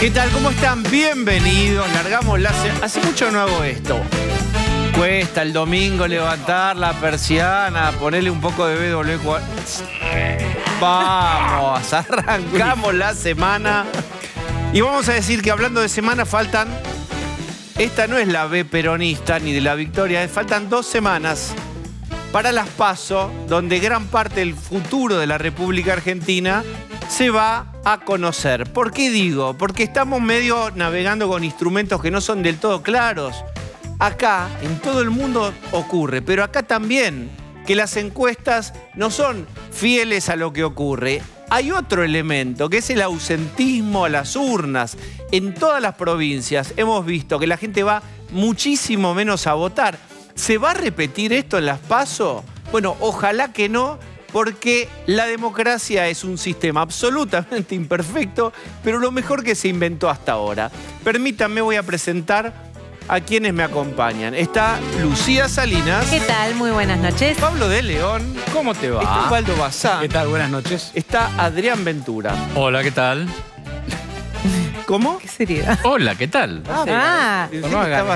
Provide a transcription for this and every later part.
¿Qué tal? ¿Cómo están? Bienvenidos. Largamos la... Hace mucho no hago esto. Cuesta el domingo levantar la persiana, ponerle un poco de BW. Vamos, arrancamos la semana. Y vamos a decir que hablando de semana faltan... Esta no es la B peronista ni de la victoria. Eh, faltan dos semanas para las PASO, donde gran parte del futuro de la República Argentina se va a conocer. ¿Por qué digo? Porque estamos medio navegando con instrumentos que no son del todo claros. Acá, en todo el mundo ocurre, pero acá también, que las encuestas no son fieles a lo que ocurre. Hay otro elemento, que es el ausentismo a las urnas. En todas las provincias hemos visto que la gente va muchísimo menos a votar. ¿Se va a repetir esto en las PASO? Bueno, ojalá que no, porque la democracia es un sistema absolutamente imperfecto, pero lo mejor que se inventó hasta ahora. Permítanme, voy a presentar a quienes me acompañan. Está Lucía Salinas. ¿Qué tal? Muy buenas noches. Pablo de León. ¿Cómo te va? Osvaldo Bazán. ¿Qué tal? Buenas noches. Está Adrián Ventura. Hola, ¿qué tal? ¿Cómo? ¿Qué sería? Hola, ¿qué tal? Ah, no ah.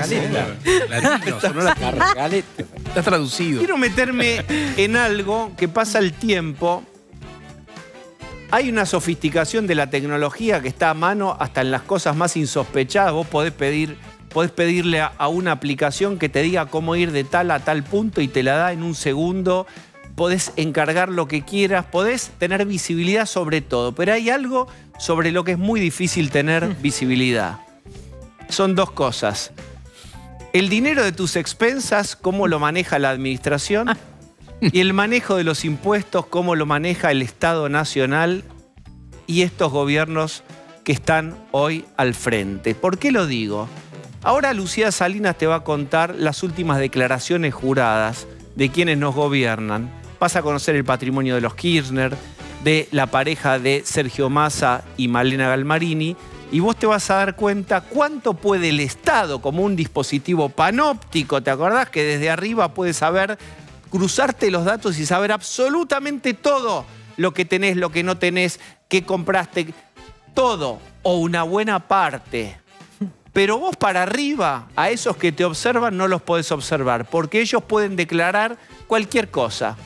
Está traducido. Quiero meterme en algo que pasa el tiempo. Hay una sofisticación de la tecnología que está a mano hasta en las cosas más insospechadas. Vos podés pedir podés pedirle a, una aplicación que te diga cómo ir de tal a tal punto y te la da en un segundo. Podés encargar lo que quieras, podés tener visibilidad sobre todo, pero hay algo sobre lo que es muy difícil tener visibilidad. Son dos cosas. El dinero de tus expensas, cómo lo maneja la administración, y el manejo de los impuestos, cómo lo maneja el Estado Nacional y estos gobiernos que están hoy al frente. ¿Por qué lo digo? Ahora Lucía Salinas te va a contar las últimas declaraciones juradas de quienes nos gobiernan. Vas a conocer el patrimonio de los Kirchner, de la pareja de Sergio Massa y Malena Galmarini. Y vos te vas a dar cuenta cuánto puede el Estado, como un dispositivo panóptico, ¿te acordás? Que desde arriba puedes saber, cruzarte los datos y saber absolutamente todo lo que tenés, lo que no tenés, qué compraste, todo o una buena parte. Pero vos para arriba, a esos que te observan, no los podés observar, porque ellos pueden declarar cualquier cosa.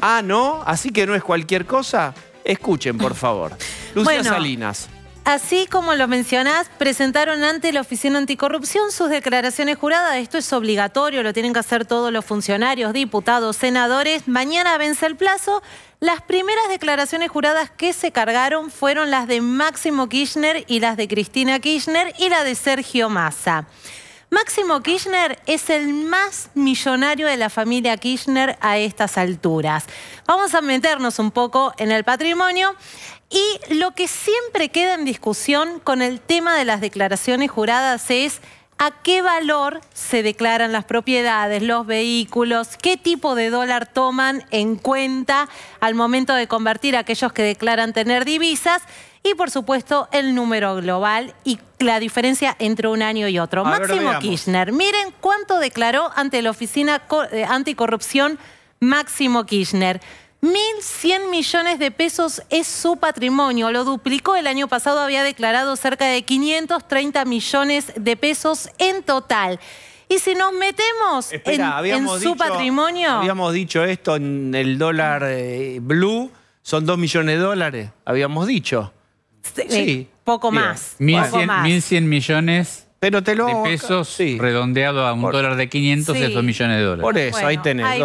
Ah, ¿no? Así que no es cualquier cosa. Escuchen, por favor. Lucía Salinas. Así como lo mencionás, presentaron ante la Oficina Anticorrupción sus declaraciones juradas. Esto es obligatorio, lo tienen que hacer todos los funcionarios, diputados, senadores. Mañana vence el plazo. Las primeras declaraciones juradas que se cargaron fueron las de Máximo Kirchner y las de Cristina Kirchner y la de Sergio Massa. Máximo Kirchner es el más millonario de la familia Kirchner a estas alturas. Vamos a meternos un poco en el patrimonio y lo que siempre queda en discusión con el tema de las declaraciones juradas es a qué valor se declaran las propiedades, los vehículos, qué tipo de dólar toman en cuenta al momento de convertir a aquellos que declaran tener divisas y por supuesto el número global y la diferencia entre un año y otro. Máximo Kirchner, miren cuánto declaró ante la Oficina eh, Anticorrupción Máximo Kirchner. 1.100 millones de pesos es su patrimonio, lo duplicó el año pasado, había declarado cerca de 530 millones de pesos en total. Y si nos metemos en, su patrimonio... Habíamos dicho esto en el dólar eh, blue, son 2 millones de dólares, habíamos dicho. Sí. Poco más. 1.100 millones Pero te lo... de pesos sí. redondeado a un dólar de 500 2 millones de dólares. Por eso, ahí tenés,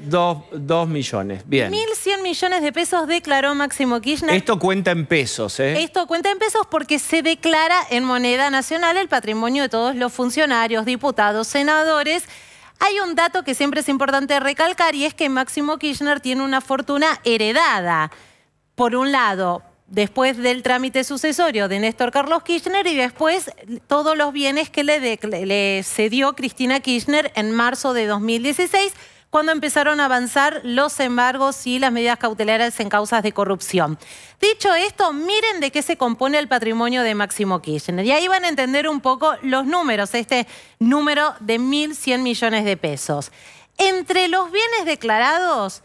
dos, millones. Bien. 1.100 millones de pesos declaró Máximo Kirchner. Esto cuenta en pesos, ¿eh? Esto cuenta en pesos porque se declara en moneda nacional el patrimonio de todos los funcionarios, diputados, senadores. Hay un dato que siempre es importante recalcar y es que Máximo Kirchner tiene una fortuna heredada. Por un lado, después del trámite sucesorio de Néstor Carlos Kirchner y después todos los bienes que le, cedió Cristina Kirchner en marzo de 2016, cuando empezaron a avanzar los embargos y las medidas cautelares en causas de corrupción. Dicho esto, miren de qué se compone el patrimonio de Máximo Kirchner. Y ahí van a entender un poco los números, este número de 1.100 millones de pesos. Entre los bienes declarados,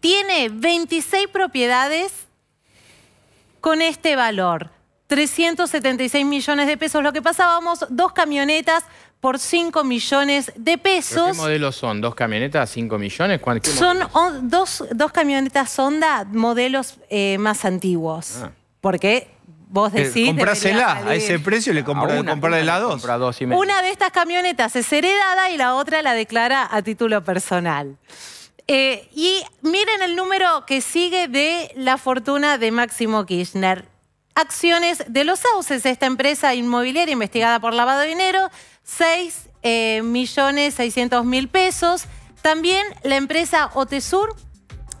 tiene 26 propiedades con este valor. 376 millones de pesos. Lo que pasábamos, dos camionetas por 5 millones de pesos. ¿Qué modelos son? ¿Dos camionetas, 5 millones? Son dos, dos, camionetas Honda, modelos eh, más antiguos. Ah. Porque vos eh, decís... Comprásela, a ese precio le compras dos. Una de estas camionetas es heredada y la otra la declara a título personal. Eh, y miren el número que sigue de la fortuna de Máximo Kirchner. Acciones de los sauces, esta empresa inmobiliaria investigada por lavado de dinero, 6 eh, millones 600 mil pesos. También la empresa Otesur,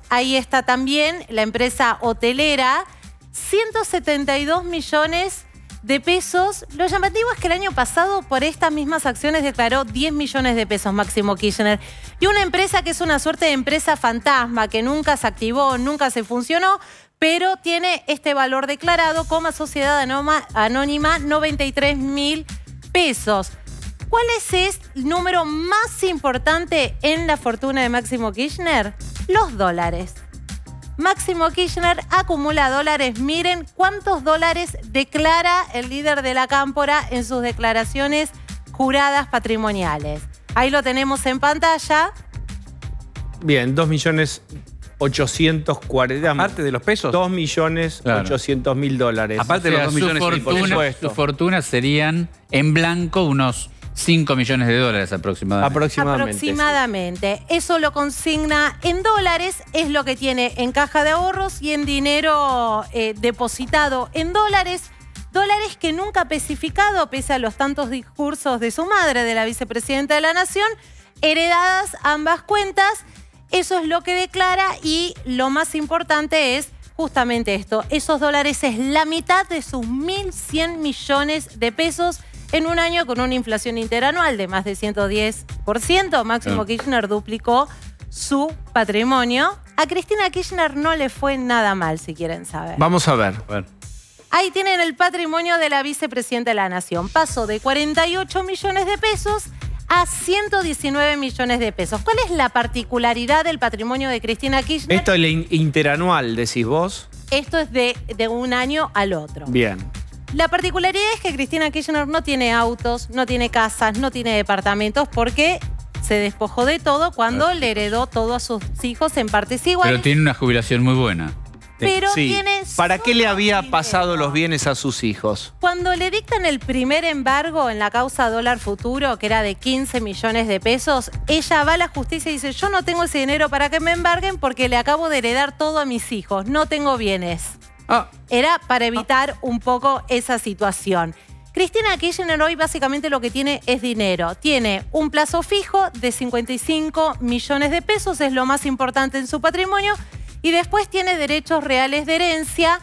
ahí está también la empresa hotelera, 172 millones de pesos. Lo llamativo es que el año pasado por estas mismas acciones declaró 10 millones de pesos Máximo Kirchner. Y una empresa que es una suerte de empresa fantasma, que nunca se activó, nunca se funcionó, pero tiene este valor declarado como sociedad anónima 93 mil pesos. ¿Cuál es el número más importante en la fortuna de Máximo Kirchner? Los dólares. Máximo Kirchner acumula dólares. Miren cuántos dólares declara el líder de la cámpora en sus declaraciones juradas patrimoniales. Ahí lo tenemos en pantalla. Bien, dos millones Aparte de los pesos. 2.800.000 millones mil dólares. Aparte de los millones su fortuna serían en blanco unos 5 millones de dólares aproximadamente. Aproximadamente. Eso lo consigna en dólares, es lo que tiene en caja de ahorros y en dinero eh, depositado en dólares. Dólares que nunca ha especificado, pese a los tantos discursos de su madre, de la vicepresidenta de la Nación, heredadas ambas cuentas. Eso es lo que declara y lo más importante es justamente esto. Esos dólares es la mitad de sus 1.100 millones de pesos en un año con una inflación interanual de más de 110%. Máximo ah. Kirchner duplicó su patrimonio. A Cristina Kirchner no le fue nada mal, si quieren saber. Vamos a ver. Ahí tienen el patrimonio de la vicepresidenta de la Nación. Pasó de 48 millones de pesos a 119 millones de pesos. ¿Cuál es la particularidad del patrimonio de Cristina Kirchner? Esto es interanual, decís vos. Esto es de, de un año al otro. Bien. La particularidad es que Cristina Kirchner no tiene autos, no tiene casas, no tiene departamentos porque se despojó de todo cuando le heredó todo a sus hijos en partes iguales. Pero tiene una jubilación muy buena. Pero sí. tiene ¿Para qué le había pasado los bienes a sus hijos? Cuando le dictan el primer embargo en la causa dólar futuro, que era de 15 millones de pesos, ella va a la justicia y dice, yo no tengo ese dinero para que me embarguen porque le acabo de heredar todo a mis hijos, no tengo bienes. Ah. Era para evitar un poco esa situación. Cristina Kirchner hoy básicamente lo que tiene es dinero. Tiene un plazo fijo de 55 millones de pesos, es lo más importante en su patrimonio, y después tiene derechos reales de herencia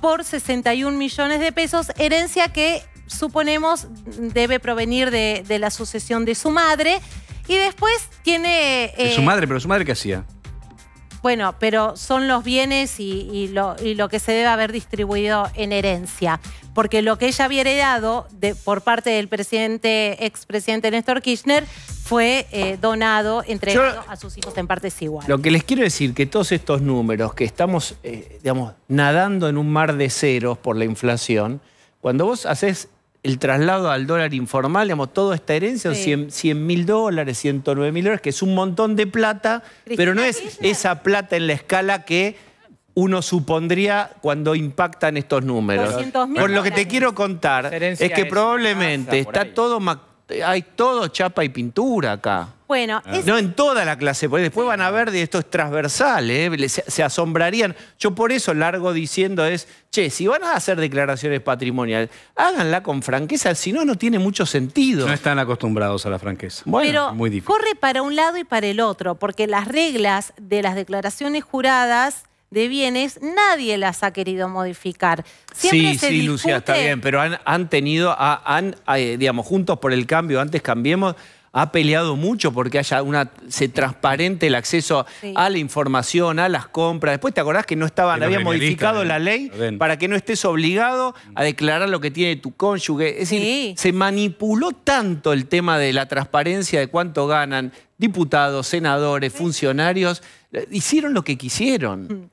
por 61 millones de pesos, herencia que suponemos debe provenir de, la sucesión de su madre. Y después tiene... de su eh, madre, pero su madre qué hacía? Bueno, pero son los bienes y, lo, que se debe haber distribuido en herencia. Porque lo que ella había heredado por parte del presidente, expresidente Néstor Kirchner, fue eh, donado, entre a sus hijos en partes iguales. Lo que les quiero decir que todos estos números que estamos, eh, digamos, nadando en un mar de ceros por la inflación, cuando vos haces el traslado al dólar informal, digamos, toda esta herencia, sí. 100 mil dólares, 109 mil dólares, que es un montón de plata, pero no es esa plata en la escala que uno supondría cuando impactan estos números. Por lo que te quiero contar es que probablemente está todo hay todo chapa y pintura acá. Bueno, ah. No en toda la clase, porque después van a ver de esto es transversal, ¿eh? se, asombrarían. Yo por eso largo diciendo es, che, si van a hacer declaraciones patrimoniales, háganla con franqueza, si no, no tiene mucho sentido. No están acostumbrados a la franqueza. Bueno, muy difícil. corre para un lado y para el otro, porque las reglas de las declaraciones juradas de bienes, nadie las ha querido modificar. Siempre sí, sí, Lucía, está bien, pero han, tenido, han, eh, digamos, juntos por el cambio, antes cambiemos, ha peleado mucho porque haya una se transparente el acceso a la información, a las compras. Después te acordás que no estaban, habían modificado la ley para que no estés obligado a declarar lo que tiene tu cónyuge. Es decir, se manipuló tanto el tema de la transparencia de cuánto ganan, diputados, senadores, funcionarios, eh, hicieron lo que quisieron. Mm.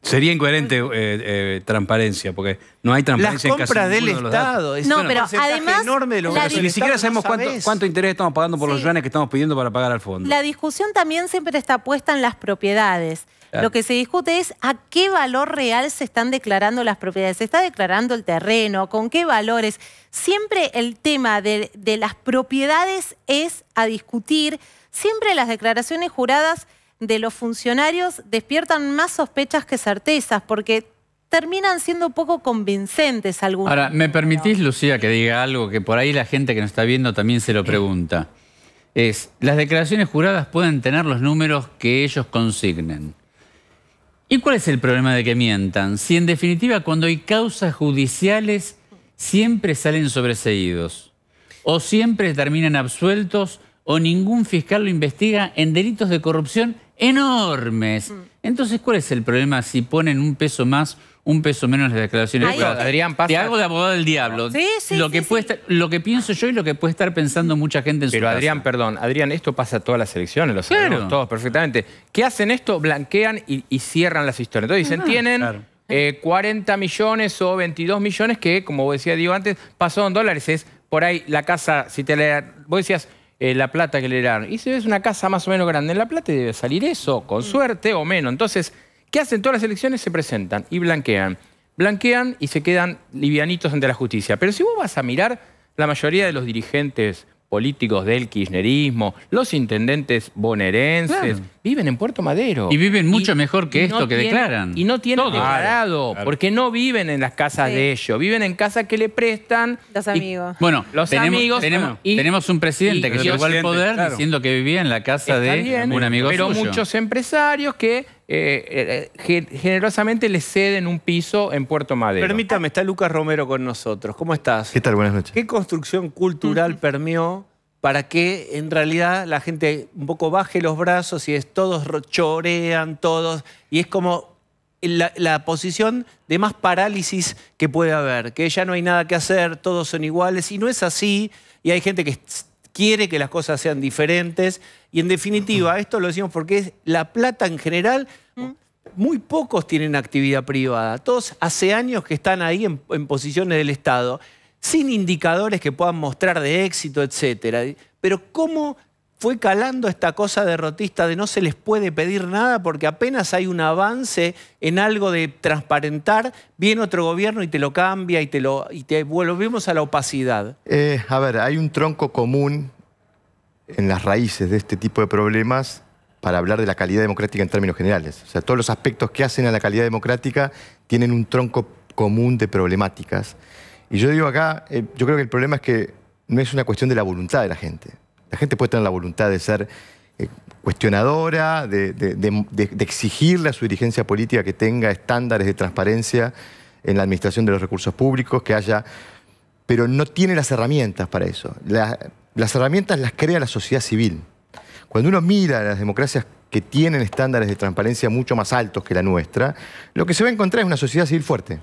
Sería incoherente eh, eh, transparencia, porque no hay transparencia en casi del Estado. De No, pero además. Enorme de los ni siquiera sabemos cuánto, interés estamos pagando por los yuanes que estamos pidiendo para pagar al fondo. La discusión también siempre está puesta en las propiedades. Lo que se discute es a qué valor real se están declarando las propiedades. Se está declarando el terreno, con qué valores. Siempre el tema de las propiedades es a discutir siempre las declaraciones juradas de los funcionarios despiertan más sospechas que certezas, porque terminan siendo poco convincentes algunos. Ahora, ¿me permitís, Lucía, que diga algo que por ahí la gente que nos está viendo también se lo pregunta? Es, las declaraciones juradas pueden tener los números que ellos consignen. ¿Y cuál es el problema de que mientan? Si en definitiva cuando hay causas judiciales siempre salen sobreseídos o siempre terminan absueltos o ningún fiscal lo investiga en delitos de corrupción enormes. Mm. Entonces, ¿cuál es el problema si ponen un peso más, un peso menos en las declaraciones? Adrián, pasa. Te hago de abogado del diablo. lo que lo que pienso yo y lo que puede estar pensando mucha gente en su su Pero Adrián, perdón, Adrián, esto pasa a todas las elecciones, lo sabemos todos perfectamente. ¿Qué hacen esto? Blanquean y, cierran las historias. Entonces dicen, ah, tienen... 40 eh, millones o 22 millones que, como decía Diego antes, pasó en dólares. Es por ahí la casa, si te la... Vos decías, eh, la plata que le dan. Y si ves una casa más o menos grande en La Plata, y debe salir eso, con mm. suerte o menos. Entonces, ¿qué hacen? Todas las elecciones se presentan y blanquean. Blanquean y se quedan livianitos ante la justicia. Pero si vos vas a mirar, la mayoría de los dirigentes políticos del kirchnerismo, los intendentes bonaerenses, viven en Puerto Madero. Y viven mucho mejor que esto que declaran. Y no tienen Todo. declarado, porque no viven en las casas de ellos, viven en casas que le prestan. Los amigos. bueno, los amigos. Tenemos, un presidente que llegó al poder diciendo que vivía en la casa de un amigo suyo. Pero muchos empresarios que eh, eh, generosamente le ceden un piso en Puerto Madero. Permítame, está Lucas Romero con nosotros. ¿Cómo estás? ¿Qué tal? Buenas noches. ¿Qué construcción cultural permeó para que en realidad la gente un poco baje los brazos y es todos chorean, todos, y es como la, la, posición de más parálisis que puede haber, que ya no hay nada que hacer, todos son iguales, y no es así, y hay gente que quiere que las cosas sean diferentes. Y en definitiva, esto lo decimos porque la plata en general. Muy pocos tienen actividad privada. Todos hace años que están ahí en, posiciones del Estado, sin indicadores que puedan mostrar de éxito, etcétera. Pero ¿cómo fue calando esta cosa derrotista de no se les puede pedir nada porque apenas hay un avance en algo de transparentar, viene otro gobierno y te lo cambia y te lo y te volvemos a la opacidad. Eh, a ver, hay un tronco común en las raíces de este tipo de problemas para hablar de la calidad democrática en términos generales. O sea, todos los aspectos que hacen a la calidad democrática tienen un tronco común de problemáticas. Y yo digo acá, eh, yo creo que el problema es que no es una cuestión de la voluntad de la gente. La gente puede tener la voluntad de ser eh, cuestionadora, de, exigirle a su dirigencia política que tenga estándares de transparencia en la administración de los recursos públicos, que haya... Pero no tiene las herramientas para eso. las herramientas las crea la sociedad civil. Cuando uno mira las democracias que tienen estándares de transparencia mucho más altos que la nuestra, lo que se va a encontrar es una sociedad civil fuerte,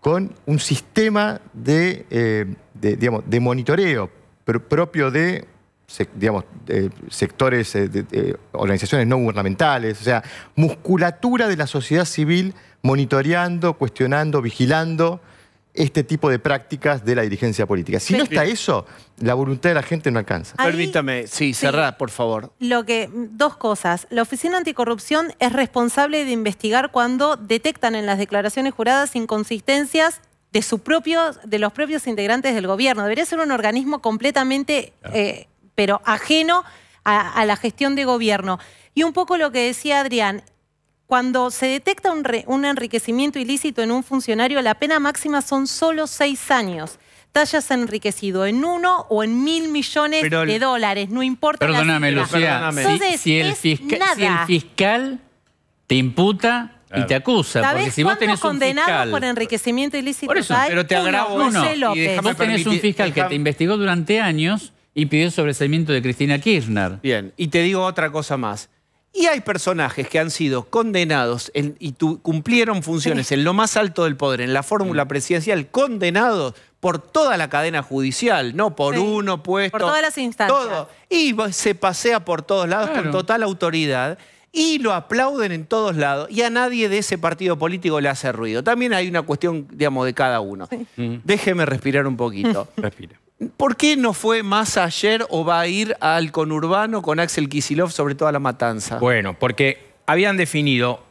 con un sistema de, eh, digamos, de monitoreo propio de digamos, eh, sectores, eh, eh, organizaciones no gubernamentales, o sea, musculatura de la sociedad civil monitoreando, cuestionando, vigilando este tipo de prácticas de la dirigencia política. Si no está eso, la voluntad de la gente no alcanza. Permítame, sí, cerrar, por favor. Lo que, dos cosas. La Oficina Anticorrupción es responsable de investigar cuando detectan en las declaraciones juradas inconsistencias de, su propio, de los propios integrantes del gobierno. Debería ser un organismo completamente pero ajeno a, la gestión de gobierno. Y un poco lo que decía Adrián, cuando se detecta un, enriquecimiento ilícito en un funcionario, la pena máxima son solo seis años. Tallas enriquecido en uno o en mil millones de dólares, no importa. Perdóname, la Lucía. Perdóname. Entonces, si, si, el fiscal, el fiscal te imputa. Y te acusa, porque si vos tenés un fiscal... por enriquecimiento ilícito... Por eso, pero te agravo uno. vos tenés un fiscal que te investigó durante años y pidió sobresalimiento de Cristina Kirchner. Bien, y te digo otra cosa más. Y hay personajes que han sido condenados y cumplieron funciones en lo más alto del poder, en la fórmula presidencial, condenados por toda la cadena judicial, no por uno puesto. Por todas las instancias. Todo. Y se pasea por todos lados con total autoridad y lo aplauden en todos lados y a nadie de ese partido político le hace ruido. También hay una cuestión, digamos, de cada uno. Mm. Déjeme respirar un poquito. Respira. ¿Por qué no fue Massa ayer o va a ir al conurbano con Axel Kisilov sobre toda la matanza? Bueno, porque habían definido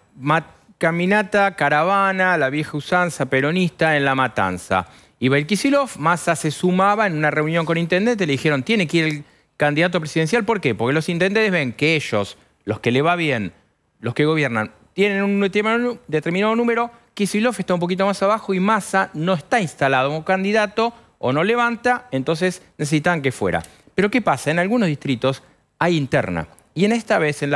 caminata, caravana, la vieja usanza peronista en la matanza. el Kisilov, Massa se sumaba en una reunión con intendente le dijeron, tiene que ir el candidato presidencial, ¿por qué? Porque los intendentes ven que ellos, los que le va bien, los que gobiernan, tienen un determinado número, Kisilov está un poquito más abajo y Massa no está instalado como candidato, o no levanta, entonces necesitan que fuera. Pero ¿qué pasa? En algunos distritos hay interna y en esta vez en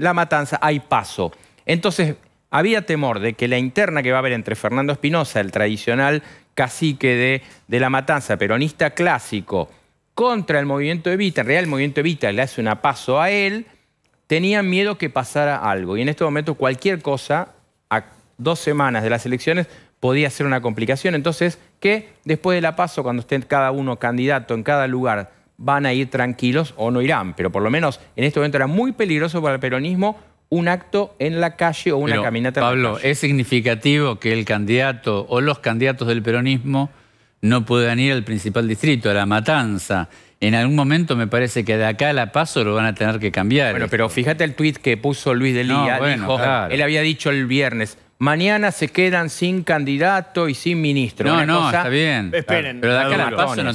la, matanza hay paso. Entonces había temor de que la interna que va a haber entre Fernando Espinosa, el tradicional cacique de, de la matanza, peronista clásico, contra el movimiento Evita, en realidad el movimiento Evita le hace una paso a él, tenían miedo que pasara algo. Y en este momento cualquier cosa, a dos semanas de las elecciones, podía ser una complicación. Entonces, que después de la paso, cuando estén cada uno candidato en cada lugar, van a ir tranquilos o no irán. Pero por lo menos en este momento era muy peligroso para el peronismo un acto en la calle o una caminata en Pablo, la calle. ¿es significativo que el candidato o los candidatos del peronismo no puedan ir al principal distrito, a la matanza? En algún momento me parece que de acá a la paso lo van a tener que cambiar. Bueno, pero fíjate el tuit que puso Luis de Lía. Él había dicho el viernes, mañana se quedan sin candidato y sin ministro. No, no, está bien. Esperen. Pero acá a paso no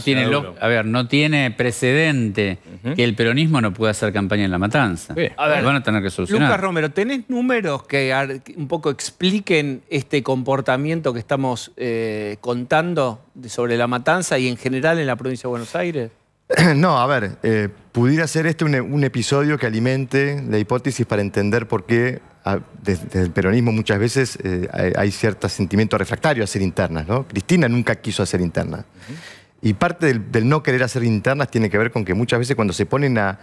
ver, no tiene precedente que el peronismo no pueda hacer campaña en La Matanza. A ver, van a tener que solucionar. Lucas Romero, ¿tenés números que un poco expliquen este comportamiento que estamos eh, contando sobre La Matanza y en general en la provincia de Buenos Aires? No, a ver, eh, pudiera ser este un, episodio que alimente la hipótesis para entender por qué desde, el peronismo muchas veces eh, hay, cierto sentimiento refractario a ser internas. Cristina nunca quiso hacer interna. Y parte del, no querer hacer internas tiene que ver con que muchas veces cuando se ponen a,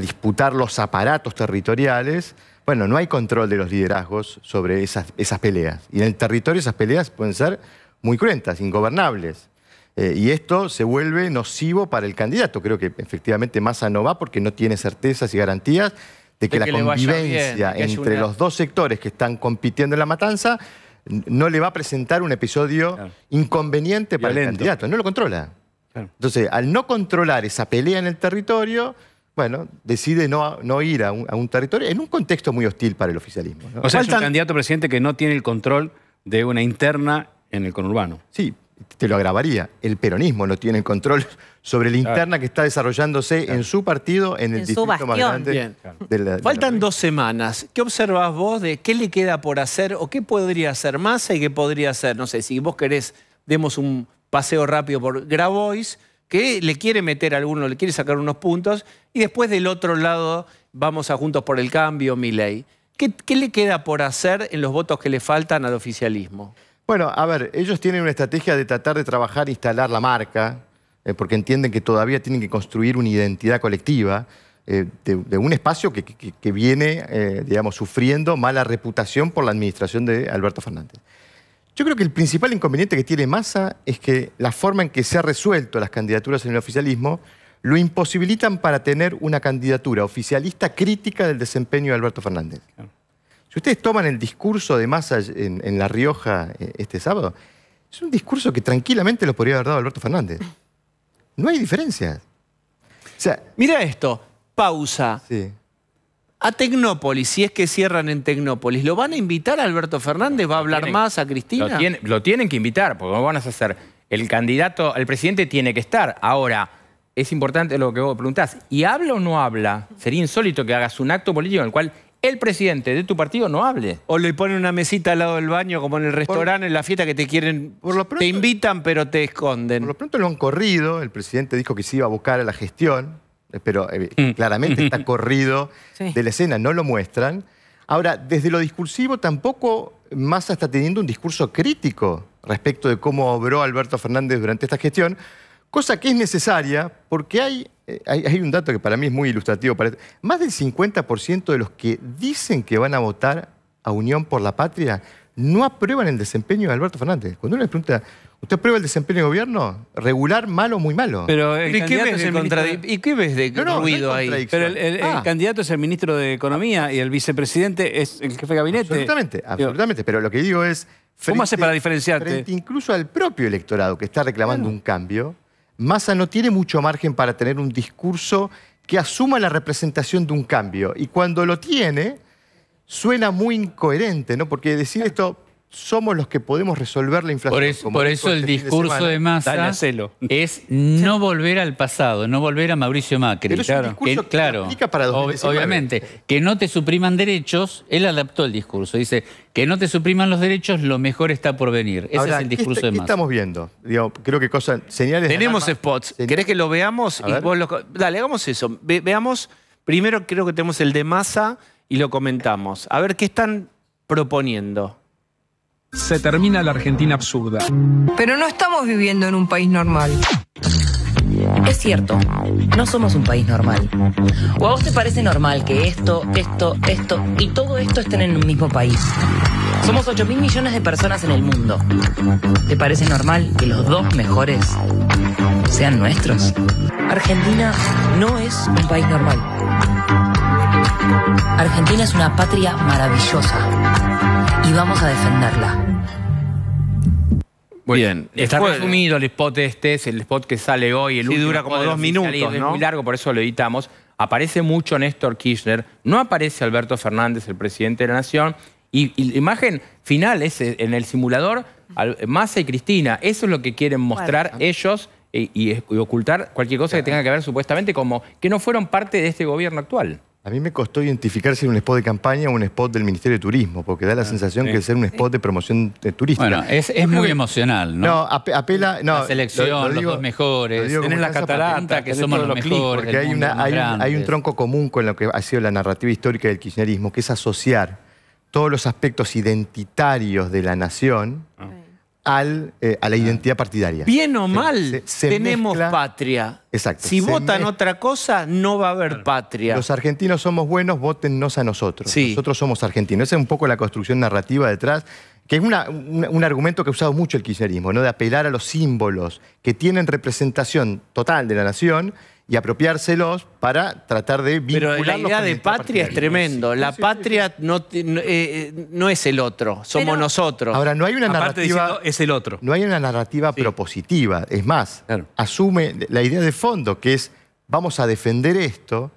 disputar los aparatos territoriales, bueno, no hay control de los liderazgos sobre esas peleas. Y en el territorio esas peleas pueden ser muy cruentas, ingobernables. Eh, y esto se vuelve nocivo para el candidato. Creo que efectivamente Massa no va porque no tiene certezas y garantías de que, la convivencia entre los dos sectores que están compitiendo en la matanza no le va a presentar un episodio inconveniente para el candidato. No lo controla. Entonces, al no controlar esa pelea en el territorio, bueno, decide no, no ir a un, territorio en un contexto muy hostil para el oficialismo. O sea, es un candidato presidente que no tiene el control de una interna en el conurbano. Sí, te lo agravaría. El peronismo no tiene control sobre la interna que está desarrollándose en su partido, en el distrito más grande. De la, Faltan dos semanas. ¿Qué observas vos de qué le queda por hacer o qué podría hacer más y qué podría hacer? No sé, si vos querés, demos un paseo rápido por Grabois, que le quiere meter alguno, le quiere sacar unos puntos, y después del otro lado vamos a Juntos por el Cambio, Milei. ¿Qué le queda por hacer en los votos que le faltan al oficialismo? Bueno, a ver, ellos tienen una estrategia de tratar de trabajar, e instalar la marca, eh, porque entienden que todavía tienen que construir una identidad colectiva eh, de, un espacio que, viene, eh, digamos, sufriendo mala reputación por la administración de Alberto Fernández. Yo creo que el principal inconveniente que tiene Massa es que la forma en que se han resuelto las candidaturas en el oficialismo lo imposibilitan para tener una candidatura oficialista crítica del desempeño de Alberto Fernández. Si ustedes toman el discurso de Massa en, La Rioja eh, este sábado, es un discurso que tranquilamente lo podría haber dado Alberto Fernández. No hay diferencia. O sea, Mira esto, pausa. A Tecnópolis, si es que cierran en Tecnópolis, ¿lo van a invitar a Alberto Fernández? ¿Va a hablar más a Cristina? Lo, lo, tienen que invitar, porque no van a hacer. El candidato, el presidente tiene que estar. Ahora, es importante lo que vos preguntás. ¿Y habla o no habla? Sería insólito que hagas un acto político en el cual el presidente de tu partido no hable. O le pone una mesita al lado del baño, como en el restaurante, en la fiesta, que te quieren... te invitan, pero te esconden. Por lo pronto lo han corrido. El presidente dijo que se iba a buscar a la gestión, eh, pero eh, mm. claramente está corrido de la escena. No lo muestran. Ahora, desde lo discursivo tampoco Massa está teniendo un discurso crítico respecto de cómo obró Alberto Fernández durante esta gestión, cosa que es necesaria porque eh, hay, hay, un dato que para mí es muy ilustrativo. Más del 50% de los que dicen que van a votar a Unión por la Patria no aprueban el desempeño de Alberto Fernández. Cuando uno le pregunta, ¿usted aprueba el desempeño del gobierno? ¿Regular, malo, muy malo? Pero el ¿Y, qué ves de ruido ahí? Pero el, ah. candidato es el ministro de Economía y el vicepresidente es el jefe de gabinete. Absolutamente, absolutamente. Pero lo que digo es... ¿Cómo hace para diferenciarte? Frente incluso al propio electorado que está reclamando un cambio, Massa no tiene mucho margen para tener un discurso que asuma la representación de un cambio. Y cuando lo tiene, suena muy incoherente, ¿no? Porque decir esto, somos los que podemos resolver la inflación. Por eso, por eso el este discurso de, masa Massa es no volver al pasado, no volver a Mauricio Macri. es claro. un discurso claro, Obviamente, que no te supriman derechos, él adaptó el discurso, dice que no te supriman los derechos, lo mejor está por venir. Ese es el discurso de Massa. ¿qué estamos viendo? creo que cosas, señales... Tenemos spots. ¿Querés que lo veamos? dale, hagamos eso. veamos, primero creo que tenemos el de masa y lo comentamos. A ver, ¿qué están proponiendo? Se termina la Argentina absurda. Pero no estamos viviendo en un país normal. Es cierto, no somos un país normal. ¿O a vos te parece normal que esto, esto, esto y todo esto estén en un mismo país? Somos 8 mil millones de personas en el mundo. ¿Te parece normal que los dos mejores sean nuestros? Argentina no es un país normal. Argentina es una patria maravillosa y vamos a defenderla. Bien, está resumido el spot este, es el spot que sale hoy, el sí, dura como dos minutos, ¿no? es muy largo, por eso lo editamos. Aparece mucho Néstor Kirchner, no aparece Alberto Fernández, el presidente de la Nación, y, la imagen final es eh, en el simulador Massa y Cristina. Eso es lo que quieren mostrar ellos eh, y, ocultar cualquier cosa que tenga que ver supuestamente como que no fueron parte de este gobierno actual. A mí me costó identificar si era un spot de campaña o un spot del Ministerio de Turismo, porque da la ah, sensación de que es ser un spot de promoción eh, turística. Bueno, es, muy emocional, ¿no? No, apela... la selección, los dos mejores, tienen la catarata, que somos los, mejores Porque hay, un, tronco común con lo que ha sido la narrativa histórica del kirchnerismo, que es asociar todos los aspectos identitarios de la nación... Ah. Eh, a la ah. identidad partidaria. Bien o mal, tenemos patria. Exacto. Si votan otra cosa, no va a haber patria. Los argentinos somos buenos, votennos a nosotros. Nosotros somos argentinos. Esa es un poco la construcción narrativa detrás, que es un, argumento que ha usado mucho el kirchnerismo, ¿no? de apelar a los símbolos que tienen representación total de la nación y apropiárselos para tratar de vincularlos Pero la idea de patria es tremendo. La patria eh, eh, no, es el otro, somos nosotros. Ahora, no hay una narrativa... es el otro. No hay una narrativa propositiva. Es más, asume la idea de fondo, que es vamos a defender esto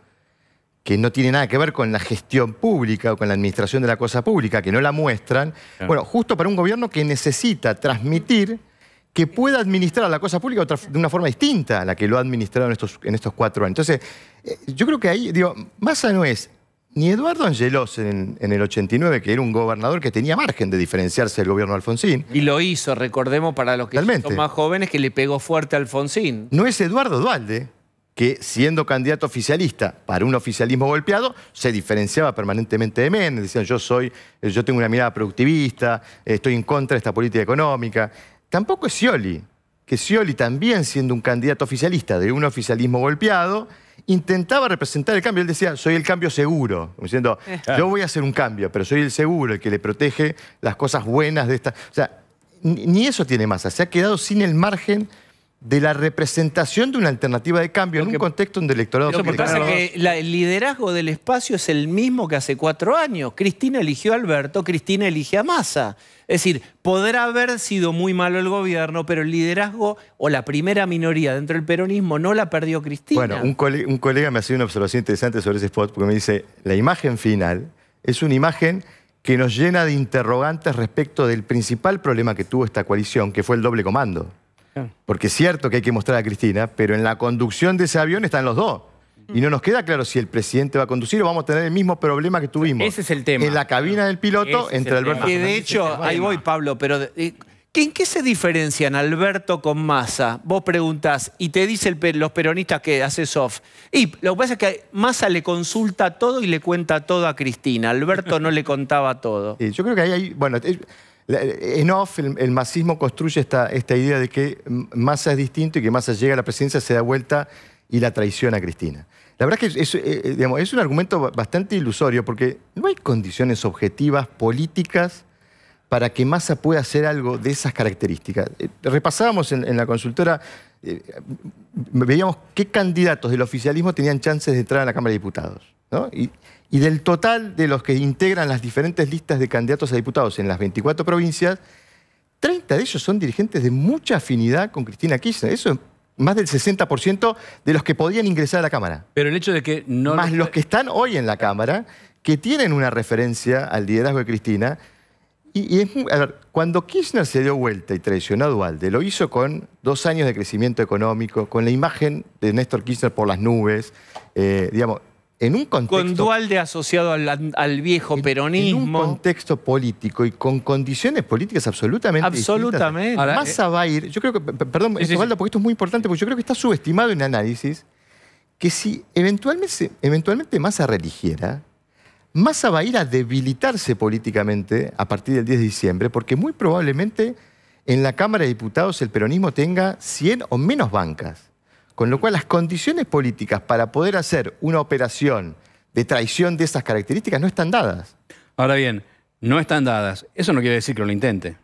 que no tiene nada que ver con la gestión pública o con la administración de la cosa pública, que no la muestran. Bueno, justo para un gobierno que necesita transmitir que pueda administrar la cosa pública de una forma distinta a la que lo ha administrado en estos, en estos cuatro años. Entonces, eh, yo creo que ahí, digo, Massa no es ni Eduardo Angelos en, el 89, que era un gobernador que tenía margen de diferenciarse del gobierno de Alfonsín. Y lo hizo, recordemos para los que son más jóvenes, que le pegó fuerte a Alfonsín. No es Eduardo Dualde, que siendo candidato oficialista para un oficialismo golpeado, se diferenciaba permanentemente de Menem. Decían, yo soy, yo tengo una mirada productivista, estoy en contra de esta política económica. Tampoco es Cioli que Scioli también siendo un candidato oficialista de un oficialismo golpeado, intentaba representar el cambio. Él decía, soy el cambio seguro. diciendo, eh. yo voy a hacer un cambio, pero soy el seguro, el que le protege las cosas buenas de esta... O sea, ni eso tiene masa. Se ha quedado sin el margen de la representación de una alternativa de cambio en un contexto donde el electorado... Lo que pasa es que el liderazgo del espacio es el mismo que hace cuatro años. Cristina eligió a Alberto, Cristina elige a Massa. Es decir, podrá haber sido muy malo el gobierno, pero el liderazgo o la primera minoría dentro del peronismo no la perdió Cristina. Bueno, un, colega me hace una observación interesante sobre ese spot porque me dice, la imagen final es una imagen que nos llena de interrogantes respecto del principal problema que tuvo esta coalición, que fue el doble comando. Porque es cierto que hay que mostrar a Cristina, pero en la conducción de ese avión están los dos. Y no nos queda claro si el presidente va a conducir o vamos a tener el mismo problema que tuvimos. Ese es el tema. En la cabina del piloto entre Alberto y de hecho, ahí voy, Pablo, pero eh, ¿en qué se diferencian Alberto con Massa? Vos preguntas y te dice los peronistas que hace soft. Y lo que pasa es que Massa le consulta todo y le cuenta todo a Cristina. Alberto no le contaba todo. yo creo que ahí hay. Bueno, eh, en off, el, macismo masismo construye esta, idea de que Massa es distinto y que Massa llega a la presidencia, se da vuelta y la traiciona a Cristina. La verdad es que es, eh, eh, es un argumento bastante ilusorio porque no hay condiciones objetivas, políticas, para que Massa pueda hacer algo de esas características. Eh, repasábamos en, la consultora, veíamos qué candidatos del oficialismo tenían chances de entrar a la Cámara de Diputados. ¿no? Y del total de los que integran las diferentes listas de candidatos a diputados en las 24 provincias, 30 de ellos son dirigentes de mucha afinidad con Cristina Kirchner. Eso es más del 60% de los que podían ingresar a la Cámara. Pero el hecho de que no... Más los que están hoy en la Cámara, que tienen una referencia al liderazgo de Cristina. Y, es, a ver, cuando Kirchner se dio vuelta y traicionó a Dualde, lo hizo con dos años de crecimiento económico, con la imagen de Néstor Kirchner por las nubes, eh, digamos, en un contexto... Con de asociado al, viejo peronismo. En un contexto político y con condiciones políticas absolutamente Absolutamente. Massa va a ir... Yo creo que... Perdón, porque esto es muy importante, porque yo creo que está subestimado en análisis que si eventualmente, eventualmente Massa religiera, Massa va a ir a debilitarse políticamente a partir del 10 de diciembre, porque muy probablemente en la Cámara de Diputados el peronismo tenga 100 o menos bancas. Con lo cual las condiciones políticas para poder hacer una operación de traición de esas características no están dadas. Ahora bien, no están dadas. Eso no quiere decir que lo intente.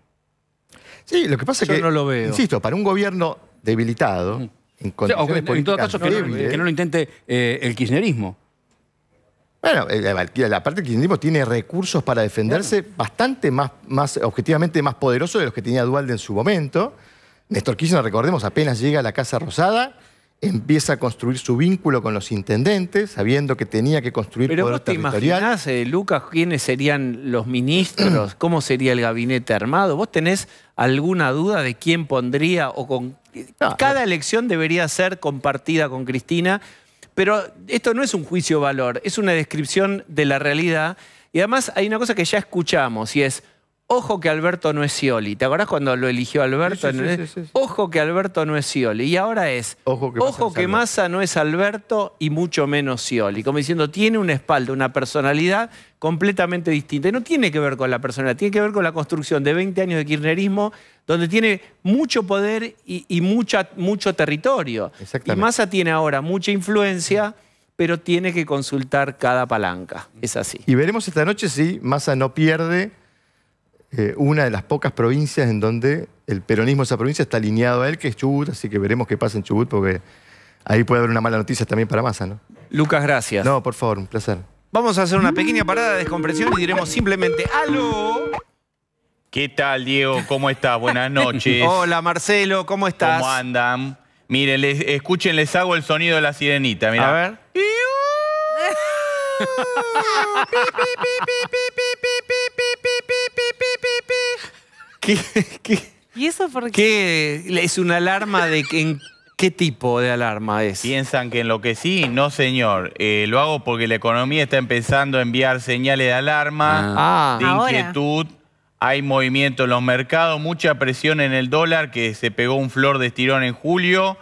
Sí, lo que pasa es que... no lo Insisto, para un gobierno debilitado, en, todo caso, que, no, lo intente eh, el kirchnerismo. Bueno, eh, la parte del kirchnerismo tiene recursos para defenderse bastante más, más, objetivamente más poderoso de los que tenía Dualde en su momento. Néstor Kirchner, recordemos, apenas llega a la Casa Rosada, empieza a construir su vínculo con los intendentes, sabiendo que tenía que construir Pero vos te Imaginás, eh, Lucas, quiénes serían los ministros, cómo sería el gabinete armado. ¿Vos tenés alguna duda de quién pondría o con cada elección debería ser compartida con Cristina? Pero esto no es un juicio valor, es una descripción de la realidad. Y además hay una cosa que ya escuchamos y es Ojo que Alberto no es Cioli. ¿Te acordás cuando lo eligió Alberto? Ojo que Alberto no es Scioli. Y ahora es, ojo que, Massa no es Alberto y mucho menos Cioli. Como diciendo, tiene una espalda, una personalidad completamente distinta. Y no tiene que ver con la personalidad, tiene que ver con la construcción de 20 años de kirchnerismo, donde tiene mucho poder y, mucho territorio. Y Massa tiene ahora mucha influencia pero tiene que consultar cada palanca. Es así. Y veremos esta noche si Massa no pierde una de las pocas provincias en donde el peronismo de esa provincia está alineado a él, que es Chubut, así que veremos qué pasa en Chubut, porque ahí puede haber una mala noticia también para Massa, ¿no? Lucas, gracias. No, por favor, un placer. Vamos a hacer una pequeña parada de descompresión y diremos simplemente ¡Aló! ¿Qué tal, Diego? ¿Cómo estás? Buenas noches. Hola, Marcelo, ¿cómo estás? ¿Cómo andan? Miren, escuchen, les hago el sonido de la sirenita, mira. A ver. y eso por qué? ¿Es una alarma de qué tipo de alarma es? Piensan que en lo que sí, no señor. Eh, lo hago porque la economía está empezando a enviar señales de alarma, ah. Ah. de inquietud. Hay movimiento en los mercados, mucha presión en el dólar que se pegó un flor de estirón en julio.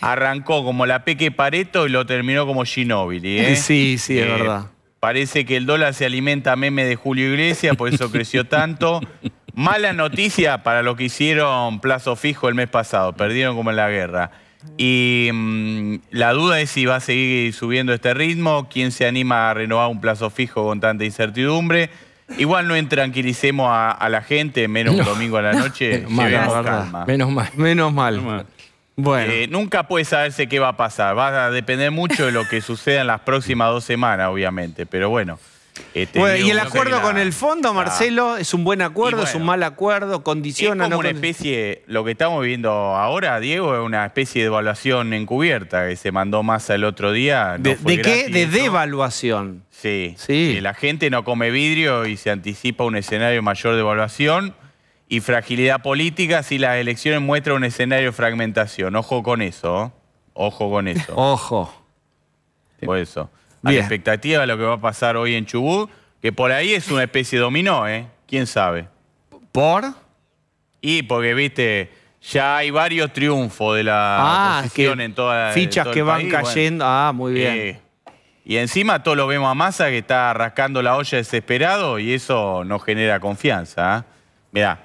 Arrancó como la Peque Pareto y lo terminó como Ginóbili. ¿eh? Sí, sí, es eh, verdad. Parece que el dólar se alimenta meme de Julio Iglesias, por eso creció tanto. Mala noticia para lo que hicieron plazo fijo el mes pasado. Perdieron como en la guerra. Y mm, la duda es si va a seguir subiendo este ritmo, quién se anima a renovar un plazo fijo con tanta incertidumbre. Igual no entranquilicemos a, la gente, menos domingo a la noche. menos, mal. Menos mal. Bueno. Eh, nunca puede saberse qué va a pasar. Va a depender mucho de lo que suceda en las próximas dos semanas, obviamente. Pero bueno y el acuerdo con el fondo, Marcelo, es un buen acuerdo, es un mal acuerdo, condiciona. Es como una especie, lo que estamos viendo ahora, Diego, es una especie de evaluación encubierta que se mandó más el otro día. ¿De, qué? De devaluación. Sí. sí. la gente no come vidrio y se anticipa un escenario mayor de evaluación y fragilidad política si las elecciones muestran un escenario de fragmentación. Ojo con eso. ¿eh? Ojo con eso. Ojo. Por eso la expectativa de lo que va a pasar hoy en Chubut, que por ahí es una especie de dominó, ¿eh? ¿Quién sabe? ¿Por? Y porque, viste, ya hay varios triunfos de la ah, oposición en todas Fichas que van cayendo. Ah, muy bien. Eh, y encima todo lo vemos a Massa que está rascando la olla desesperado y eso no genera confianza. ¿eh? Mirá,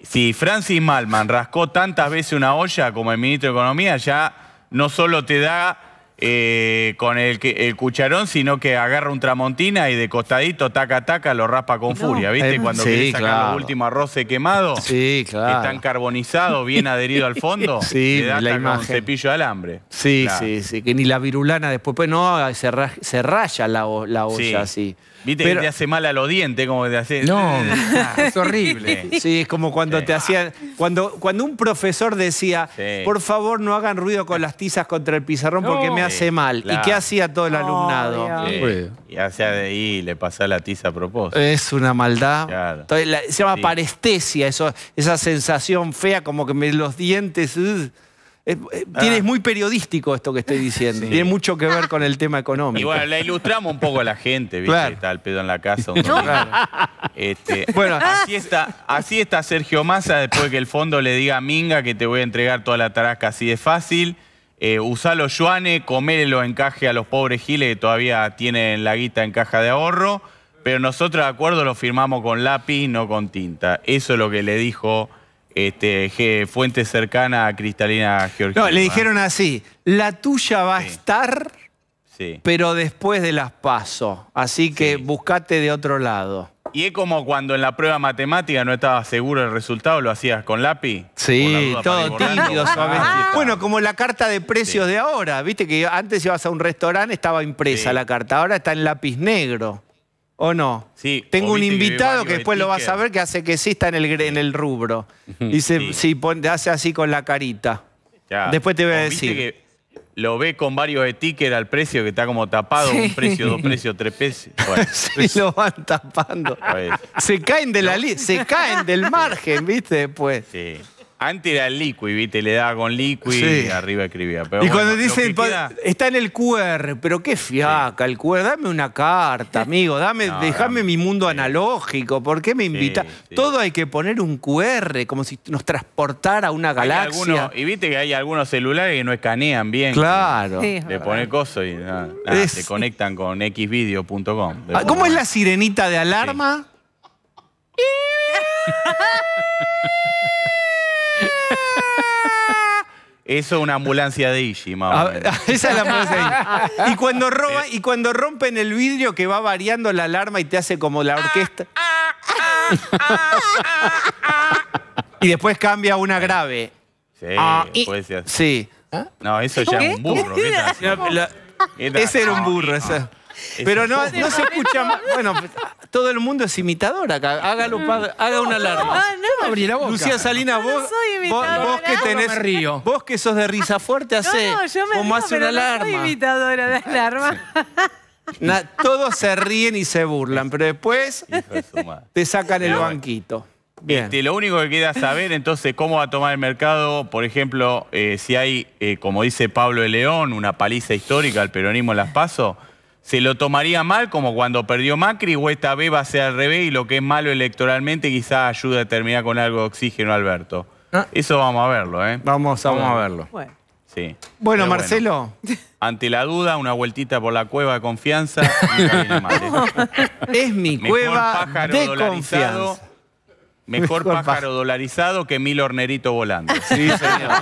si Francis Malman rascó tantas veces una olla como el ministro de Economía, ya no solo te da eh, con el, el cucharón, sino que agarra un tramontina y de costadito, taca, taca, lo raspa con furia, ¿viste? Eh, Cuando sí, sacar los últimos arroces quemados, sí, claro. están carbonizado, bien adherido al fondo, sí, le imagen. un cepillo de alambre. Sí, sí, sí, que ni la virulana después, pues no, se, se raya la, olla así. Viste que te hace mal a los dientes, como te No, ah, es horrible. Sí, es como cuando te hacían. Cuando, cuando un profesor decía, por favor no hagan ruido con las tizas contra el pizarrón porque me hace mal. ¿Y qué hacía todo el alumnado? Y hacia de ahí le pasaba la tiza a propósito. Es una maldad. se llama parestesia, eso, esa sensación fea, como que los dientes. Uh, es, eh, Tienes ah. muy periodístico esto que estoy diciendo. Tiene mucho que ver con el tema económico. Y bueno, la ilustramos un poco a la gente, ¿viste? Está el pedo en la casa. Este, bueno. así, está, Sergio Massa después que el fondo le diga a Minga que te voy a entregar toda la tarasca así de fácil. Eh, usá los yuanes, comer en encajes a los pobres giles que todavía tienen la guita en caja de ahorro. Pero nosotros de acuerdo lo firmamos con lápiz, no con tinta. Eso es lo que le dijo este, fuente cercana a Cristalina Georgiana. No, le dijeron así, la tuya va a estar, sí. pero después de las paso, así que buscate de otro lado. Y es como cuando en la prueba matemática no estabas seguro del resultado, lo hacías con lápiz. Sí, todo tímido, ah. Bueno, como la carta de precios de ahora. Viste que antes ibas a un restaurante, estaba impresa la carta, ahora está en lápiz negro. ¿O no? Sí. Tengo un invitado que después lo vas a ver que hace que sí está en el, en el rubro. Y sí, hace así con la carita. Después te voy a decir. lo ve con varios etiquetas al precio que está como tapado, un precio, dos precios, tres precios. lo van tapando. Se caen de la se caen del margen, ¿viste? Después. Antes era el liquid, ¿viste? Le daba con liquid y arriba escribía. y cuando dice, está en el QR, pero qué fiaca el QR, dame una carta, amigo, dame, déjame mi mundo analógico, ¿por qué me invita? Todo hay que poner un QR, como si nos transportara a una galaxia. y viste que hay algunos celulares que no escanean bien. Claro. le pone coso y nada, se conectan con xvideo.com. Ah, ¿Cómo es la sirenita de alarma? Eso es una ambulancia de Iji, más Esa es la ambulancia de Y cuando, roba, eh. y cuando rompen el vidrio que va variando la alarma y te hace como la orquesta. y después cambia una grave. Sí, ah, Sí. No, eso ya es un burro. ese era un burro, pero no, se escucha Bueno, todo el mundo es imitador acá. haga una alarma. Ah, no, abrí la boca. Lucía Salina, vos, soy vos que tenés. río. Vos que sos de risa fuerte, hace como hace una alarma. No soy imitadora de alarma. todos se ríen y se burlan, pero después te sacan el banquito. Bien. y lo único que queda saber entonces cómo va a tomar el mercado, por ejemplo, eh, si hay, eh, como dice Pablo de León, una paliza histórica al peronismo en las PASO, se lo tomaría mal, como cuando perdió Macri, o esta vez va a ser al revés y lo que es malo electoralmente quizá ayuda a terminar con algo de oxígeno, Alberto. Ah. Eso vamos a verlo, ¿eh? Vamos a, vamos a verlo. Bueno, sí. bueno Marcelo. ante la duda, una vueltita por la cueva de confianza. ¿eh? es mi cueva de confianza. Mejor, pájaro dolarizado que mil horneritos volando. sí, señor.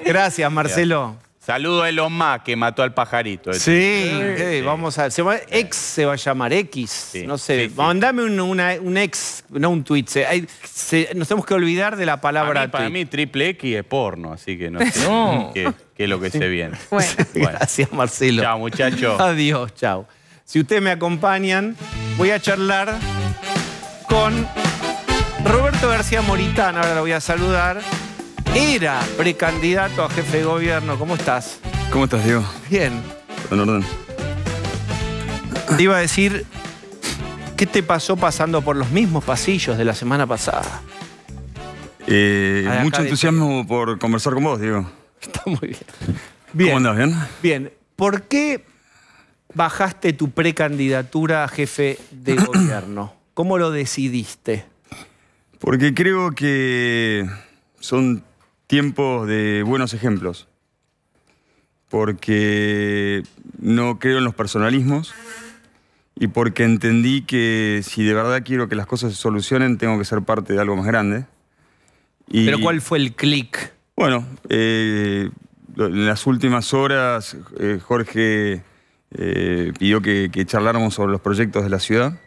Gracias, Marcelo. Saludo a Elon Musk, que mató al pajarito. Este. Sí, vamos a... Se ex se va a llamar, X, no sé. mándame Mandame un, ex, no un tweet. nos tenemos que olvidar de la palabra Para mí triple X es porno, así que no sé Qué, es lo que se viene. Gracias, Marcelo. Chao, muchachos. Adiós, chao. Si ustedes me acompañan, voy a charlar con Roberto García Moritán. Ahora lo voy a saludar. Era precandidato a jefe de gobierno. ¿Cómo estás? ¿Cómo estás, Diego? Bien. En orden. Te iba a decir, ¿qué te pasó pasando por los mismos pasillos de la semana pasada? Eh, mucho entusiasmo por conversar con vos, Diego. Está muy bien. bien. ¿Cómo andás? ¿Bien? Bien. ¿Por qué bajaste tu precandidatura a jefe de gobierno? ¿Cómo lo decidiste? Porque creo que son tiempos de buenos ejemplos, porque no creo en los personalismos y porque entendí que si de verdad quiero que las cosas se solucionen, tengo que ser parte de algo más grande. ¿Pero cuál fue el clic? Bueno, eh, en las últimas horas eh, Jorge eh, pidió que, que charláramos sobre los proyectos de la ciudad.